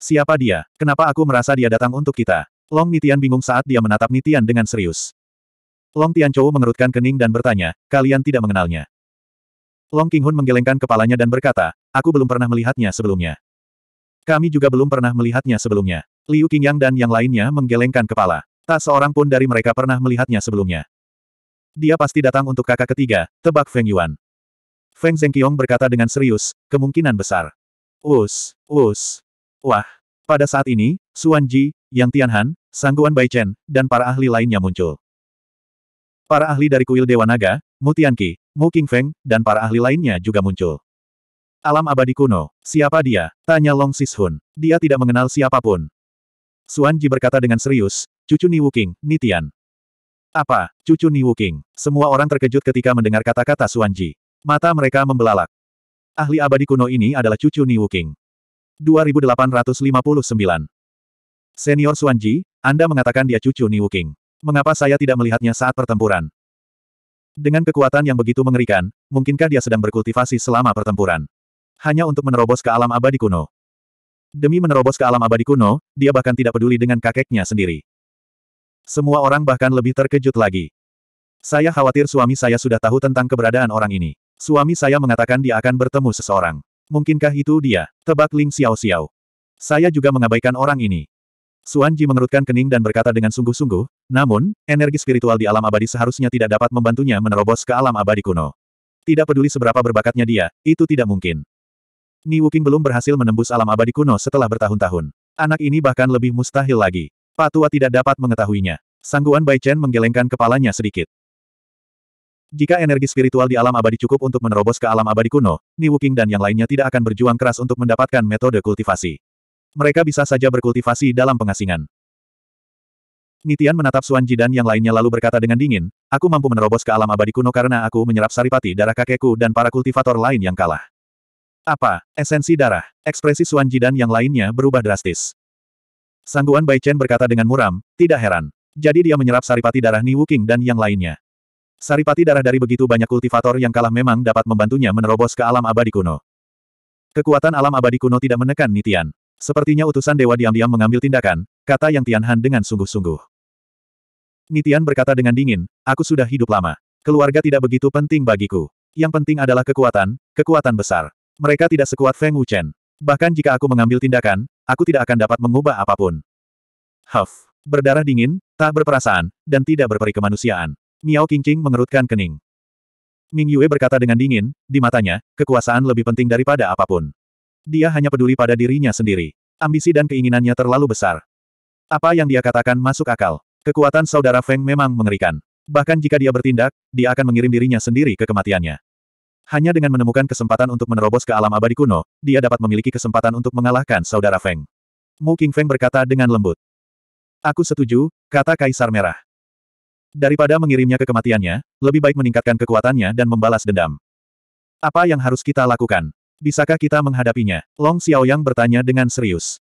Siapa dia? Kenapa aku merasa dia datang untuk kita? Long Nitian bingung saat dia menatap Nitian dengan serius. Long Tianchou mengerutkan kening dan bertanya, kalian tidak mengenalnya. Long Qinghun menggelengkan kepalanya dan berkata, aku belum pernah melihatnya sebelumnya. Kami juga belum pernah melihatnya sebelumnya. Liu Qingyang dan yang lainnya menggelengkan kepala. Tak seorang pun dari mereka pernah melihatnya sebelumnya. Dia pasti datang untuk kakak ketiga, tebak Feng Yuan. Feng Zhengqiong berkata dengan serius, kemungkinan besar. Us, us, Wah! Pada saat ini, Xuan Ji, Yang Tianhan, Sangguan Bai Chen, dan para ahli lainnya muncul. Para ahli dari kuil Dewa Naga, Mu Tianqi, Mu Qingfeng, dan para ahli lainnya juga muncul. Alam abadi kuno, siapa dia? Tanya Long Sishun. Dia tidak mengenal siapapun. Xuan Ji berkata dengan serius, cucu Ni Wuking, Ni Tian. Apa, cucu Ni Wuking? Semua orang terkejut ketika mendengar kata-kata Xuan Ji. Mata mereka membelalak. Ahli abadi kuno ini adalah cucu Ni Wuking. 2859. Senior Suanji, Anda mengatakan dia cucu Ni King. Mengapa saya tidak melihatnya saat pertempuran? Dengan kekuatan yang begitu mengerikan, mungkinkah dia sedang berkultivasi selama pertempuran? Hanya untuk menerobos ke alam abadi kuno. Demi menerobos ke alam abadi kuno, dia bahkan tidak peduli dengan kakeknya sendiri. Semua orang bahkan lebih terkejut lagi. Saya khawatir suami saya sudah tahu tentang keberadaan orang ini. Suami saya mengatakan dia akan bertemu seseorang. Mungkinkah itu dia? Tebak Ling Xiao Xiao. Saya juga mengabaikan orang ini. Suan Ji mengerutkan kening dan berkata dengan sungguh-sungguh, namun, energi spiritual di alam abadi seharusnya tidak dapat membantunya menerobos ke alam abadi kuno. Tidak peduli seberapa berbakatnya dia, itu tidak mungkin. Ni Wuking belum berhasil menembus alam abadi kuno setelah bertahun-tahun. Anak ini bahkan lebih mustahil lagi. Patua tidak dapat mengetahuinya. Sangguan Bai Chen menggelengkan kepalanya sedikit. Jika energi spiritual di alam abadi cukup untuk menerobos ke alam abadi kuno, Ni Wuking dan yang lainnya tidak akan berjuang keras untuk mendapatkan metode kultivasi. Mereka bisa saja berkultivasi dalam pengasingan. Nitian menatap Suan Ji dan yang lainnya lalu berkata dengan dingin, aku mampu menerobos ke alam abadi kuno karena aku menyerap saripati darah kakekku dan para kultivator lain yang kalah. Apa? Esensi darah. Ekspresi Suan Ji dan yang lainnya berubah drastis. Sangguan Bai Chen berkata dengan muram, tidak heran. Jadi dia menyerap saripati darah Ni Wuking dan yang lainnya. Saripati darah dari begitu banyak kultivator yang kalah memang dapat membantunya menerobos ke alam abadi kuno. Kekuatan alam abadi kuno tidak menekan Nitian. Sepertinya utusan dewa diam-diam mengambil tindakan, kata yang Tianhan dengan sungguh-sungguh. Nitian berkata dengan dingin, aku sudah hidup lama. Keluarga tidak begitu penting bagiku. Yang penting adalah kekuatan, kekuatan besar. Mereka tidak sekuat Feng Wuchen. Bahkan jika aku mengambil tindakan, aku tidak akan dapat mengubah apapun. Huff. Berdarah dingin, tak berperasaan, dan tidak berperi kemanusiaan. Miao Qingqing mengerutkan kening. Ming Yue berkata dengan dingin, di matanya, kekuasaan lebih penting daripada apapun. Dia hanya peduli pada dirinya sendiri. Ambisi dan keinginannya terlalu besar. Apa yang dia katakan masuk akal. Kekuatan saudara Feng memang mengerikan. Bahkan jika dia bertindak, dia akan mengirim dirinya sendiri ke kematiannya. Hanya dengan menemukan kesempatan untuk menerobos ke alam abadi kuno, dia dapat memiliki kesempatan untuk mengalahkan saudara Feng. Mu King Feng berkata dengan lembut. Aku setuju, kata Kaisar Merah. Daripada mengirimnya ke kematiannya, lebih baik meningkatkan kekuatannya dan membalas dendam. Apa yang harus kita lakukan? Bisakah kita menghadapinya? Long Xiaoyang bertanya dengan serius.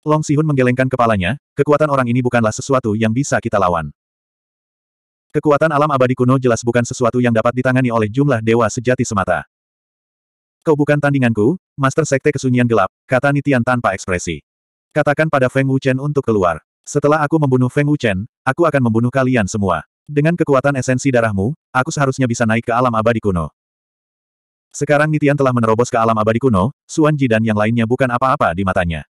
Long Sihun menggelengkan kepalanya, kekuatan orang ini bukanlah sesuatu yang bisa kita lawan. Kekuatan alam abadi kuno jelas bukan sesuatu yang dapat ditangani oleh jumlah dewa sejati semata. Kau bukan tandinganku, Master Sekte Kesunyian Gelap, kata Nitian tanpa ekspresi. Katakan pada Feng Wuchen untuk keluar. Setelah aku membunuh Feng Wuchen, aku akan membunuh kalian semua. Dengan kekuatan esensi darahmu, aku seharusnya bisa naik ke alam abadi kuno. Sekarang Nitian telah menerobos ke alam abadi kuno, Ji dan yang lainnya bukan apa-apa di matanya.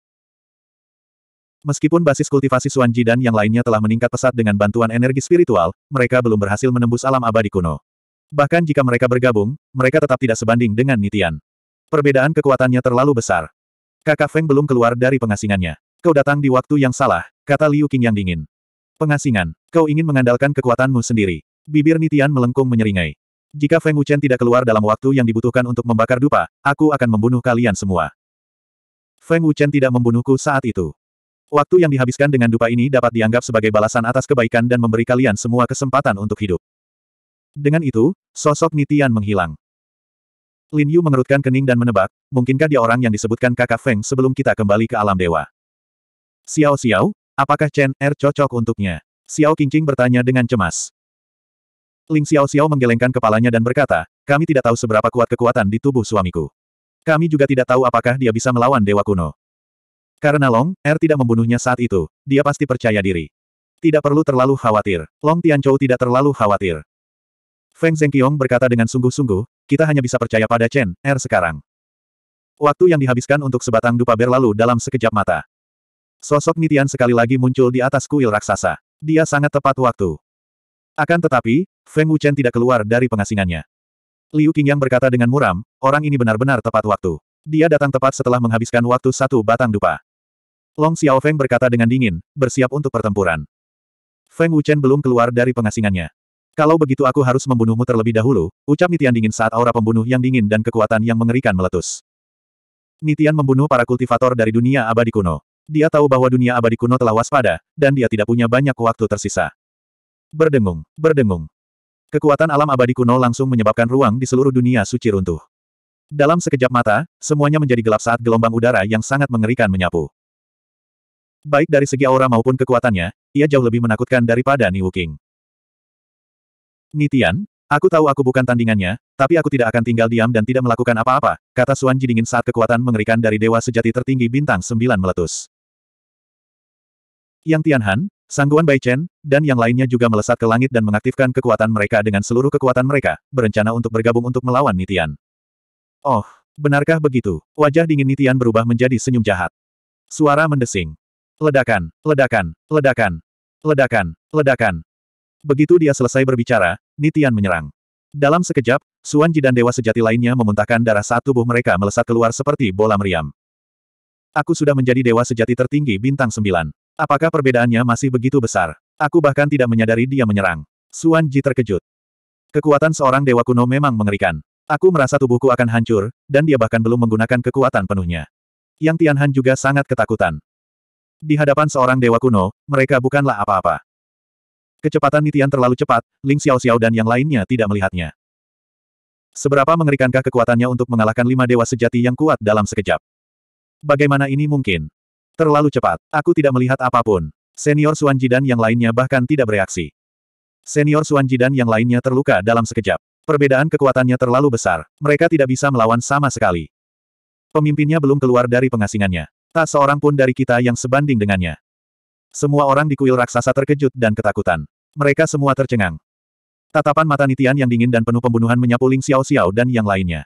Meskipun basis kultivasi Ji dan yang lainnya telah meningkat pesat dengan bantuan energi spiritual, mereka belum berhasil menembus alam abadi kuno. Bahkan jika mereka bergabung, mereka tetap tidak sebanding dengan Nitian. Perbedaan kekuatannya terlalu besar. Kakak Feng belum keluar dari pengasingannya. Kau datang di waktu yang salah, kata Liu Qing yang dingin. Pengasingan, kau ingin mengandalkan kekuatanmu sendiri. Bibir Nitian melengkung menyeringai. Jika Feng Wuchen tidak keluar dalam waktu yang dibutuhkan untuk membakar dupa, aku akan membunuh kalian semua. Feng Wuchen tidak membunuhku saat itu. Waktu yang dihabiskan dengan dupa ini dapat dianggap sebagai balasan atas kebaikan dan memberi kalian semua kesempatan untuk hidup. Dengan itu, sosok Nitian menghilang. Lin Yu mengerutkan kening dan menebak, mungkinkah dia orang yang disebutkan kakak Feng sebelum kita kembali ke alam dewa? Xiao Xiao, apakah Chen Er cocok untuknya? Xiao Qingqing bertanya dengan cemas. Ling Xiao Xiao menggelengkan kepalanya dan berkata, kami tidak tahu seberapa kuat kekuatan di tubuh suamiku. Kami juga tidak tahu apakah dia bisa melawan Dewa Kuno. Karena Long, Er tidak membunuhnya saat itu, dia pasti percaya diri. Tidak perlu terlalu khawatir. Long Tianchou tidak terlalu khawatir. Feng Zhengqiong berkata dengan sungguh-sungguh, kita hanya bisa percaya pada Chen Er sekarang. Waktu yang dihabiskan untuk sebatang dupa berlalu dalam sekejap mata. Sosok Nitian sekali lagi muncul di atas kuil raksasa. Dia sangat tepat waktu. Akan tetapi, Feng Wuchen tidak keluar dari pengasingannya. Liu Qingyang berkata dengan muram, orang ini benar-benar tepat waktu. Dia datang tepat setelah menghabiskan waktu satu batang dupa. Long Xiaofeng berkata dengan dingin, bersiap untuk pertempuran. Feng Wuchen belum keluar dari pengasingannya. Kalau begitu aku harus membunuhmu terlebih dahulu, ucap Nitian dingin saat aura pembunuh yang dingin dan kekuatan yang mengerikan meletus. Nitian membunuh para kultivator dari dunia abadi kuno. Dia tahu bahwa dunia abadi kuno telah waspada, dan dia tidak punya banyak waktu tersisa. Berdengung, berdengung. Kekuatan alam abadi kuno langsung menyebabkan ruang di seluruh dunia suci runtuh. Dalam sekejap mata, semuanya menjadi gelap saat gelombang udara yang sangat mengerikan menyapu. Baik dari segi aura maupun kekuatannya, ia jauh lebih menakutkan daripada Ni Wuking. Nitian, aku tahu aku bukan tandingannya, tapi aku tidak akan tinggal diam dan tidak melakukan apa-apa, kata Suan Ji dingin saat kekuatan mengerikan dari dewa sejati tertinggi bintang sembilan meletus. Yang Tianhan, Sangguan Bai Chen, dan yang lainnya juga melesat ke langit dan mengaktifkan kekuatan mereka dengan seluruh kekuatan mereka, berencana untuk bergabung untuk melawan Nitian. Oh, benarkah begitu? Wajah dingin Nitian berubah menjadi senyum jahat. Suara mendesing. Ledakan, ledakan, ledakan, ledakan, ledakan. Begitu dia selesai berbicara, Nitian menyerang. Dalam sekejap, Suan Ji dan Dewa Sejati lainnya memuntahkan darah saat tubuh mereka melesat keluar seperti bola meriam. Aku sudah menjadi Dewa Sejati tertinggi bintang sembilan. Apakah perbedaannya masih begitu besar? Aku bahkan tidak menyadari dia menyerang. Suan Ji terkejut. Kekuatan seorang dewa kuno memang mengerikan. Aku merasa tubuhku akan hancur, dan dia bahkan belum menggunakan kekuatan penuhnya. Yang Tianhan juga sangat ketakutan. Di hadapan seorang dewa kuno, mereka bukanlah apa-apa. Kecepatan Nitian terlalu cepat, Ling Xiao Xiao dan yang lainnya tidak melihatnya. Seberapa mengerikankah kekuatannya untuk mengalahkan lima dewa sejati yang kuat dalam sekejap? Bagaimana ini mungkin? Terlalu cepat. Aku tidak melihat apapun. Senior Suanjidan Jidan yang lainnya bahkan tidak bereaksi. Senior Suanjidan Jidan yang lainnya terluka dalam sekejap. Perbedaan kekuatannya terlalu besar. Mereka tidak bisa melawan sama sekali. Pemimpinnya belum keluar dari pengasingannya. Tak seorang pun dari kita yang sebanding dengannya. Semua orang di kuil raksasa terkejut dan ketakutan. Mereka semua tercengang. Tatapan mata Nitian yang dingin dan penuh pembunuhan menyapu Ling Xiao Xiao dan yang lainnya.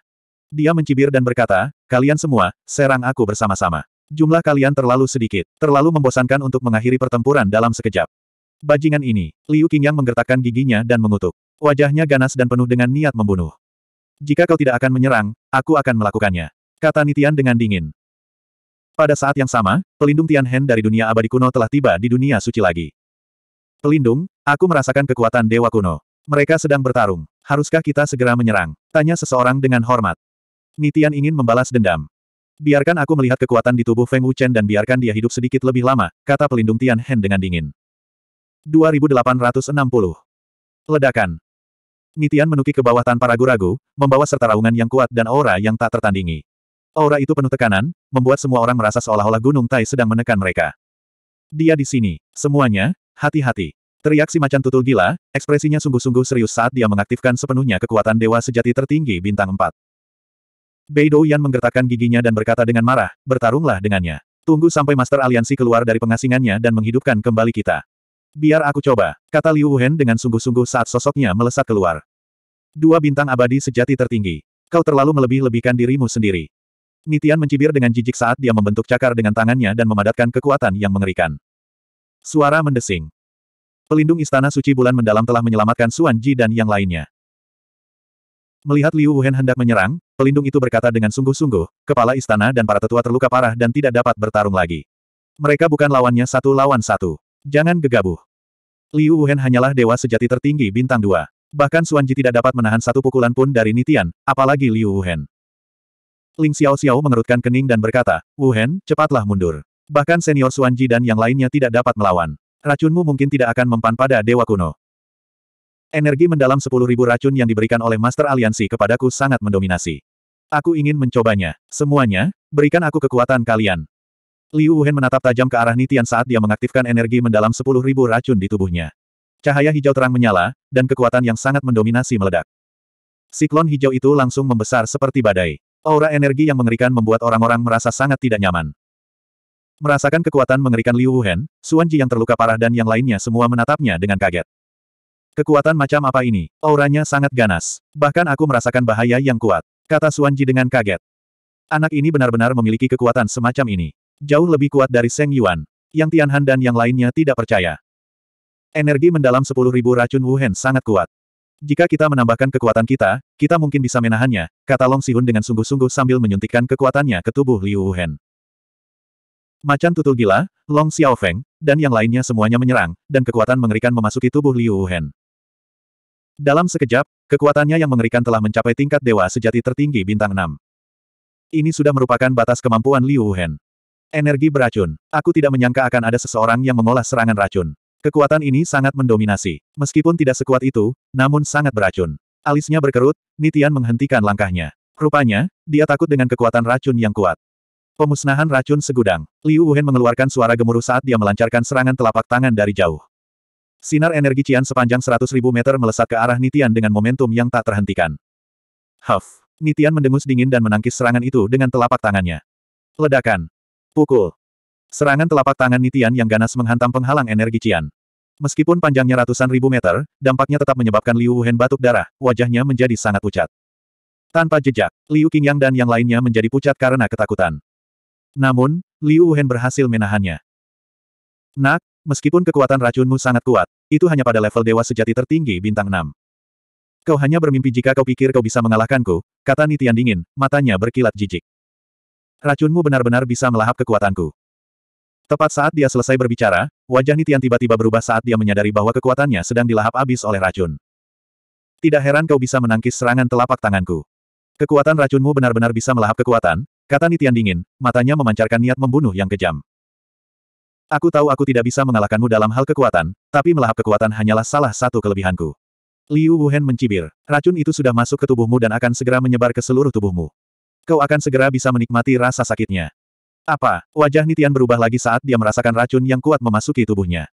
Dia mencibir dan berkata, kalian semua, serang aku bersama-sama. Jumlah kalian terlalu sedikit, terlalu membosankan untuk mengakhiri pertempuran dalam sekejap. Bajingan ini, Liu Qingyang menggertakkan giginya dan mengutuk. Wajahnya ganas dan penuh dengan niat membunuh. Jika kau tidak akan menyerang, aku akan melakukannya. Kata Nitian dengan dingin. Pada saat yang sama, pelindung Tianhen dari dunia abadi kuno telah tiba di dunia suci lagi. Pelindung, aku merasakan kekuatan dewa kuno. Mereka sedang bertarung. Haruskah kita segera menyerang? Tanya seseorang dengan hormat. Nitian ingin membalas dendam. Biarkan aku melihat kekuatan di tubuh Feng Wuchen dan biarkan dia hidup sedikit lebih lama, kata pelindung Tian Hen dengan dingin. 2860. Ledakan. Nitian menukik ke bawah tanpa ragu-ragu, membawa serta raungan yang kuat dan aura yang tak tertandingi. Aura itu penuh tekanan, membuat semua orang merasa seolah-olah Gunung Tai sedang menekan mereka. Dia di sini, semuanya, hati-hati. Teriak si macan tutul gila, ekspresinya sungguh-sungguh serius saat dia mengaktifkan sepenuhnya kekuatan dewa sejati tertinggi bintang 4. Beidou Yan menggertakkan giginya dan berkata dengan marah, bertarunglah dengannya. Tunggu sampai Master Aliansi keluar dari pengasingannya dan menghidupkan kembali kita. Biar aku coba, kata Liu Wuhan dengan sungguh-sungguh saat sosoknya melesat keluar. Dua bintang abadi sejati tertinggi. Kau terlalu melebih-lebihkan dirimu sendiri. Nitian mencibir dengan jijik saat dia membentuk cakar dengan tangannya dan memadatkan kekuatan yang mengerikan. Suara mendesing. Pelindung Istana Suci Bulan Mendalam telah menyelamatkan Suan Ji dan yang lainnya. Melihat Liu Wuhan hendak menyerang, pelindung itu berkata dengan sungguh-sungguh, kepala istana dan para tetua terluka parah dan tidak dapat bertarung lagi. Mereka bukan lawannya satu lawan satu. Jangan gegabah. Liu Wuhan hanyalah dewa sejati tertinggi bintang dua. Bahkan Suanji tidak dapat menahan satu pukulan pun dari Nitian, apalagi Liu Wuhan. Ling Xiao Xiao mengerutkan kening dan berkata, Wuhan, cepatlah mundur. Bahkan senior Suanji dan yang lainnya tidak dapat melawan. Racunmu mungkin tidak akan mempan pada dewa kuno. Energi mendalam sepuluh ribu racun yang diberikan oleh Master Aliansi kepadaku sangat mendominasi. Aku ingin mencobanya. Semuanya, berikan aku kekuatan kalian. Liu Wuhan menatap tajam ke arah Nitian saat dia mengaktifkan energi mendalam sepuluh ribu racun di tubuhnya. Cahaya hijau terang menyala, dan kekuatan yang sangat mendominasi meledak. Siklon hijau itu langsung membesar seperti badai. Aura energi yang mengerikan membuat orang-orang merasa sangat tidak nyaman. Merasakan kekuatan mengerikan Liu Wuhan, Suan Ji yang terluka parah dan yang lainnya semua menatapnya dengan kaget. Kekuatan macam apa ini? Auranya sangat ganas. Bahkan aku merasakan bahaya yang kuat. Kata Suanji dengan kaget. Anak ini benar-benar memiliki kekuatan semacam ini. Jauh lebih kuat dari Seng Yuan. Yang Tianhan dan yang lainnya tidak percaya. Energi mendalam 10.000 racun Wuhan sangat kuat. Jika kita menambahkan kekuatan kita, kita mungkin bisa menahannya, kata Long Sihun dengan sungguh-sungguh sambil menyuntikkan kekuatannya ke tubuh Liu Wuhan. Macan tutul gila, Long Xiaofeng, dan yang lainnya semuanya menyerang, dan kekuatan mengerikan memasuki tubuh Liu Wuhan. Dalam sekejap, kekuatannya yang mengerikan telah mencapai tingkat dewa sejati tertinggi bintang 6. Ini sudah merupakan batas kemampuan Liu Hen. Energi beracun. Aku tidak menyangka akan ada seseorang yang mengolah serangan racun. Kekuatan ini sangat mendominasi. Meskipun tidak sekuat itu, namun sangat beracun. Alisnya berkerut, Nitian menghentikan langkahnya. Rupanya, dia takut dengan kekuatan racun yang kuat. Pemusnahan racun segudang. Liu Wuhan mengeluarkan suara gemuruh saat dia melancarkan serangan telapak tangan dari jauh. Sinar energi Qian sepanjang 100.000 meter melesat ke arah Nitian dengan momentum yang tak terhentikan. Huff! Nitian mendengus dingin dan menangkis serangan itu dengan telapak tangannya. Ledakan! Pukul! Serangan telapak tangan Nitian yang ganas menghantam penghalang energi Qian. Meskipun panjangnya ratusan ribu meter, dampaknya tetap menyebabkan Liu Wuhan batuk darah, wajahnya menjadi sangat pucat. Tanpa jejak, Liu Qingyang dan yang lainnya menjadi pucat karena ketakutan. Namun, Liu Wuhan berhasil menahannya. Nak, Meskipun kekuatan racunmu sangat kuat, itu hanya pada level dewa sejati tertinggi bintang 6. Kau hanya bermimpi jika kau pikir kau bisa mengalahkanku, kata Nitian dingin, matanya berkilat jijik. Racunmu benar-benar bisa melahap kekuatanku. Tepat saat dia selesai berbicara, wajah Nitian tiba-tiba berubah saat dia menyadari bahwa kekuatannya sedang dilahap abis oleh racun. Tidak heran kau bisa menangkis serangan telapak tanganku. Kekuatan racunmu benar-benar bisa melahap kekuatan, kata Nitian dingin, matanya memancarkan niat membunuh yang kejam. Aku tahu aku tidak bisa mengalahkanmu dalam hal kekuatan, tapi melahap kekuatan hanyalah salah satu kelebihanku. Liu Wuhan mencibir. Racun itu sudah masuk ke tubuhmu dan akan segera menyebar ke seluruh tubuhmu. Kau akan segera bisa menikmati rasa sakitnya. Apa? Wajah Nitian berubah lagi saat dia merasakan racun yang kuat memasuki tubuhnya.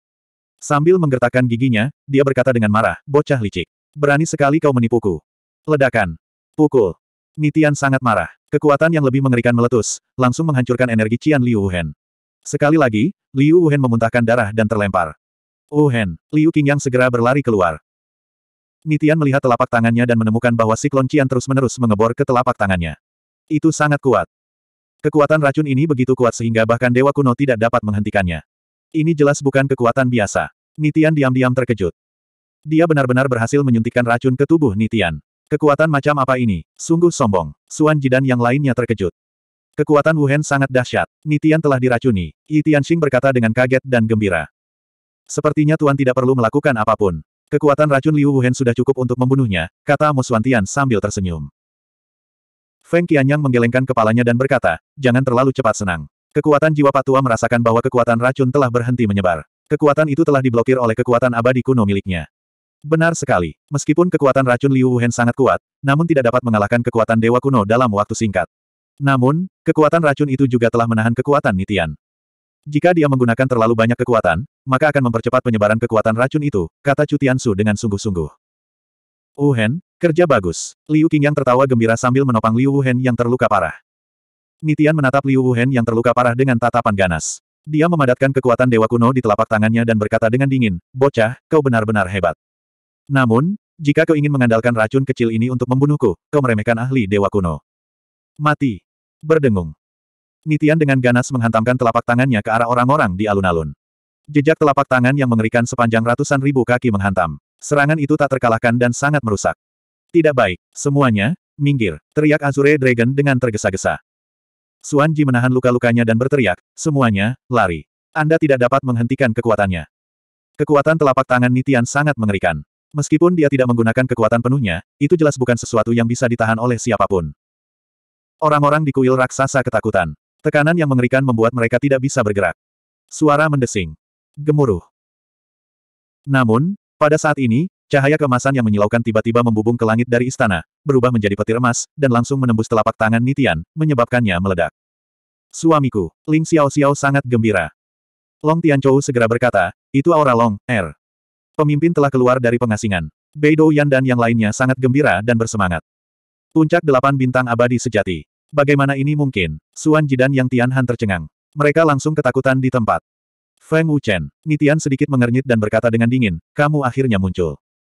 Sambil menggertakkan giginya, dia berkata dengan marah, bocah licik. Berani sekali kau menipuku. Ledakan. Pukul. Nitian sangat marah. Kekuatan yang lebih mengerikan meletus, langsung menghancurkan energi Cian Liu Wuhan. Sekali lagi, Liu Wuhan memuntahkan darah dan terlempar. Wuhan, oh, Liu Qingyang segera berlari keluar. Nitian melihat telapak tangannya dan menemukan bahwa siklon Qian terus-menerus mengebor ke telapak tangannya. Itu sangat kuat. Kekuatan racun ini begitu kuat sehingga bahkan Dewa Kuno tidak dapat menghentikannya. Ini jelas bukan kekuatan biasa. Nitian diam-diam terkejut. Dia benar-benar berhasil menyuntikkan racun ke tubuh Nitian. Kekuatan macam apa ini? Sungguh sombong. Suan Jidan yang lainnya terkejut. Kekuatan Wu Hen sangat dahsyat. Nitian telah diracuni. Yi Tianxing berkata dengan kaget dan gembira. Sepertinya Tuan tidak perlu melakukan apapun. Kekuatan racun Liu Wu Hen sudah cukup untuk membunuhnya, kata Mo Tian sambil tersenyum. Feng Qianyang menggelengkan kepalanya dan berkata, jangan terlalu cepat senang. Kekuatan jiwa patua merasakan bahwa kekuatan racun telah berhenti menyebar. Kekuatan itu telah diblokir oleh kekuatan abadi kuno miliknya. Benar sekali, meskipun kekuatan racun Liu Wuhan sangat kuat, namun tidak dapat mengalahkan kekuatan dewa kuno dalam waktu singkat. Namun, kekuatan racun itu juga telah menahan kekuatan Nitian. Jika dia menggunakan terlalu banyak kekuatan, maka akan mempercepat penyebaran kekuatan racun itu, kata Cutian Su dengan sungguh-sungguh. Wuhan, kerja bagus. Liu Qingyang tertawa gembira sambil menopang Liu Wuhen yang terluka parah. Nitian menatap Liu Wuhen yang terluka parah dengan tatapan ganas. Dia memadatkan kekuatan dewa kuno di telapak tangannya dan berkata dengan dingin, Bocah, kau benar-benar hebat. Namun, jika kau ingin mengandalkan racun kecil ini untuk membunuhku, kau meremehkan ahli dewa kuno. Mati berdengung. Nitian dengan ganas menghantamkan telapak tangannya ke arah orang-orang di alun-alun. Jejak telapak tangan yang mengerikan sepanjang ratusan ribu kaki menghantam. Serangan itu tak terkalahkan dan sangat merusak. Tidak baik, semuanya, minggir, teriak Azure Dragon dengan tergesa-gesa. Suan Ji menahan luka-lukanya dan berteriak, semuanya, lari. Anda tidak dapat menghentikan kekuatannya. Kekuatan telapak tangan Nitian sangat mengerikan. Meskipun dia tidak menggunakan kekuatan penuhnya, itu jelas bukan sesuatu yang bisa ditahan oleh siapapun. Orang-orang di kuil raksasa ketakutan. Tekanan yang mengerikan membuat mereka tidak bisa bergerak. Suara mendesing. Gemuruh. Namun, pada saat ini, cahaya kemasan yang menyilaukan tiba-tiba membubung ke langit dari istana, berubah menjadi petir emas, dan langsung menembus telapak tangan Nitian, menyebabkannya meledak. Suamiku, Ling Xiao Xiao sangat gembira. Long Tianchou segera berkata, itu aura Long, Er. Pemimpin telah keluar dari pengasingan. Beidou Yan dan yang lainnya sangat gembira dan bersemangat. Puncak delapan bintang abadi sejati. Bagaimana ini mungkin? Suan Jidan Yang Tianhan tercengang. Mereka langsung ketakutan di tempat. Feng Wuchen, Nitian sedikit mengernyit dan berkata dengan dingin, kamu akhirnya muncul.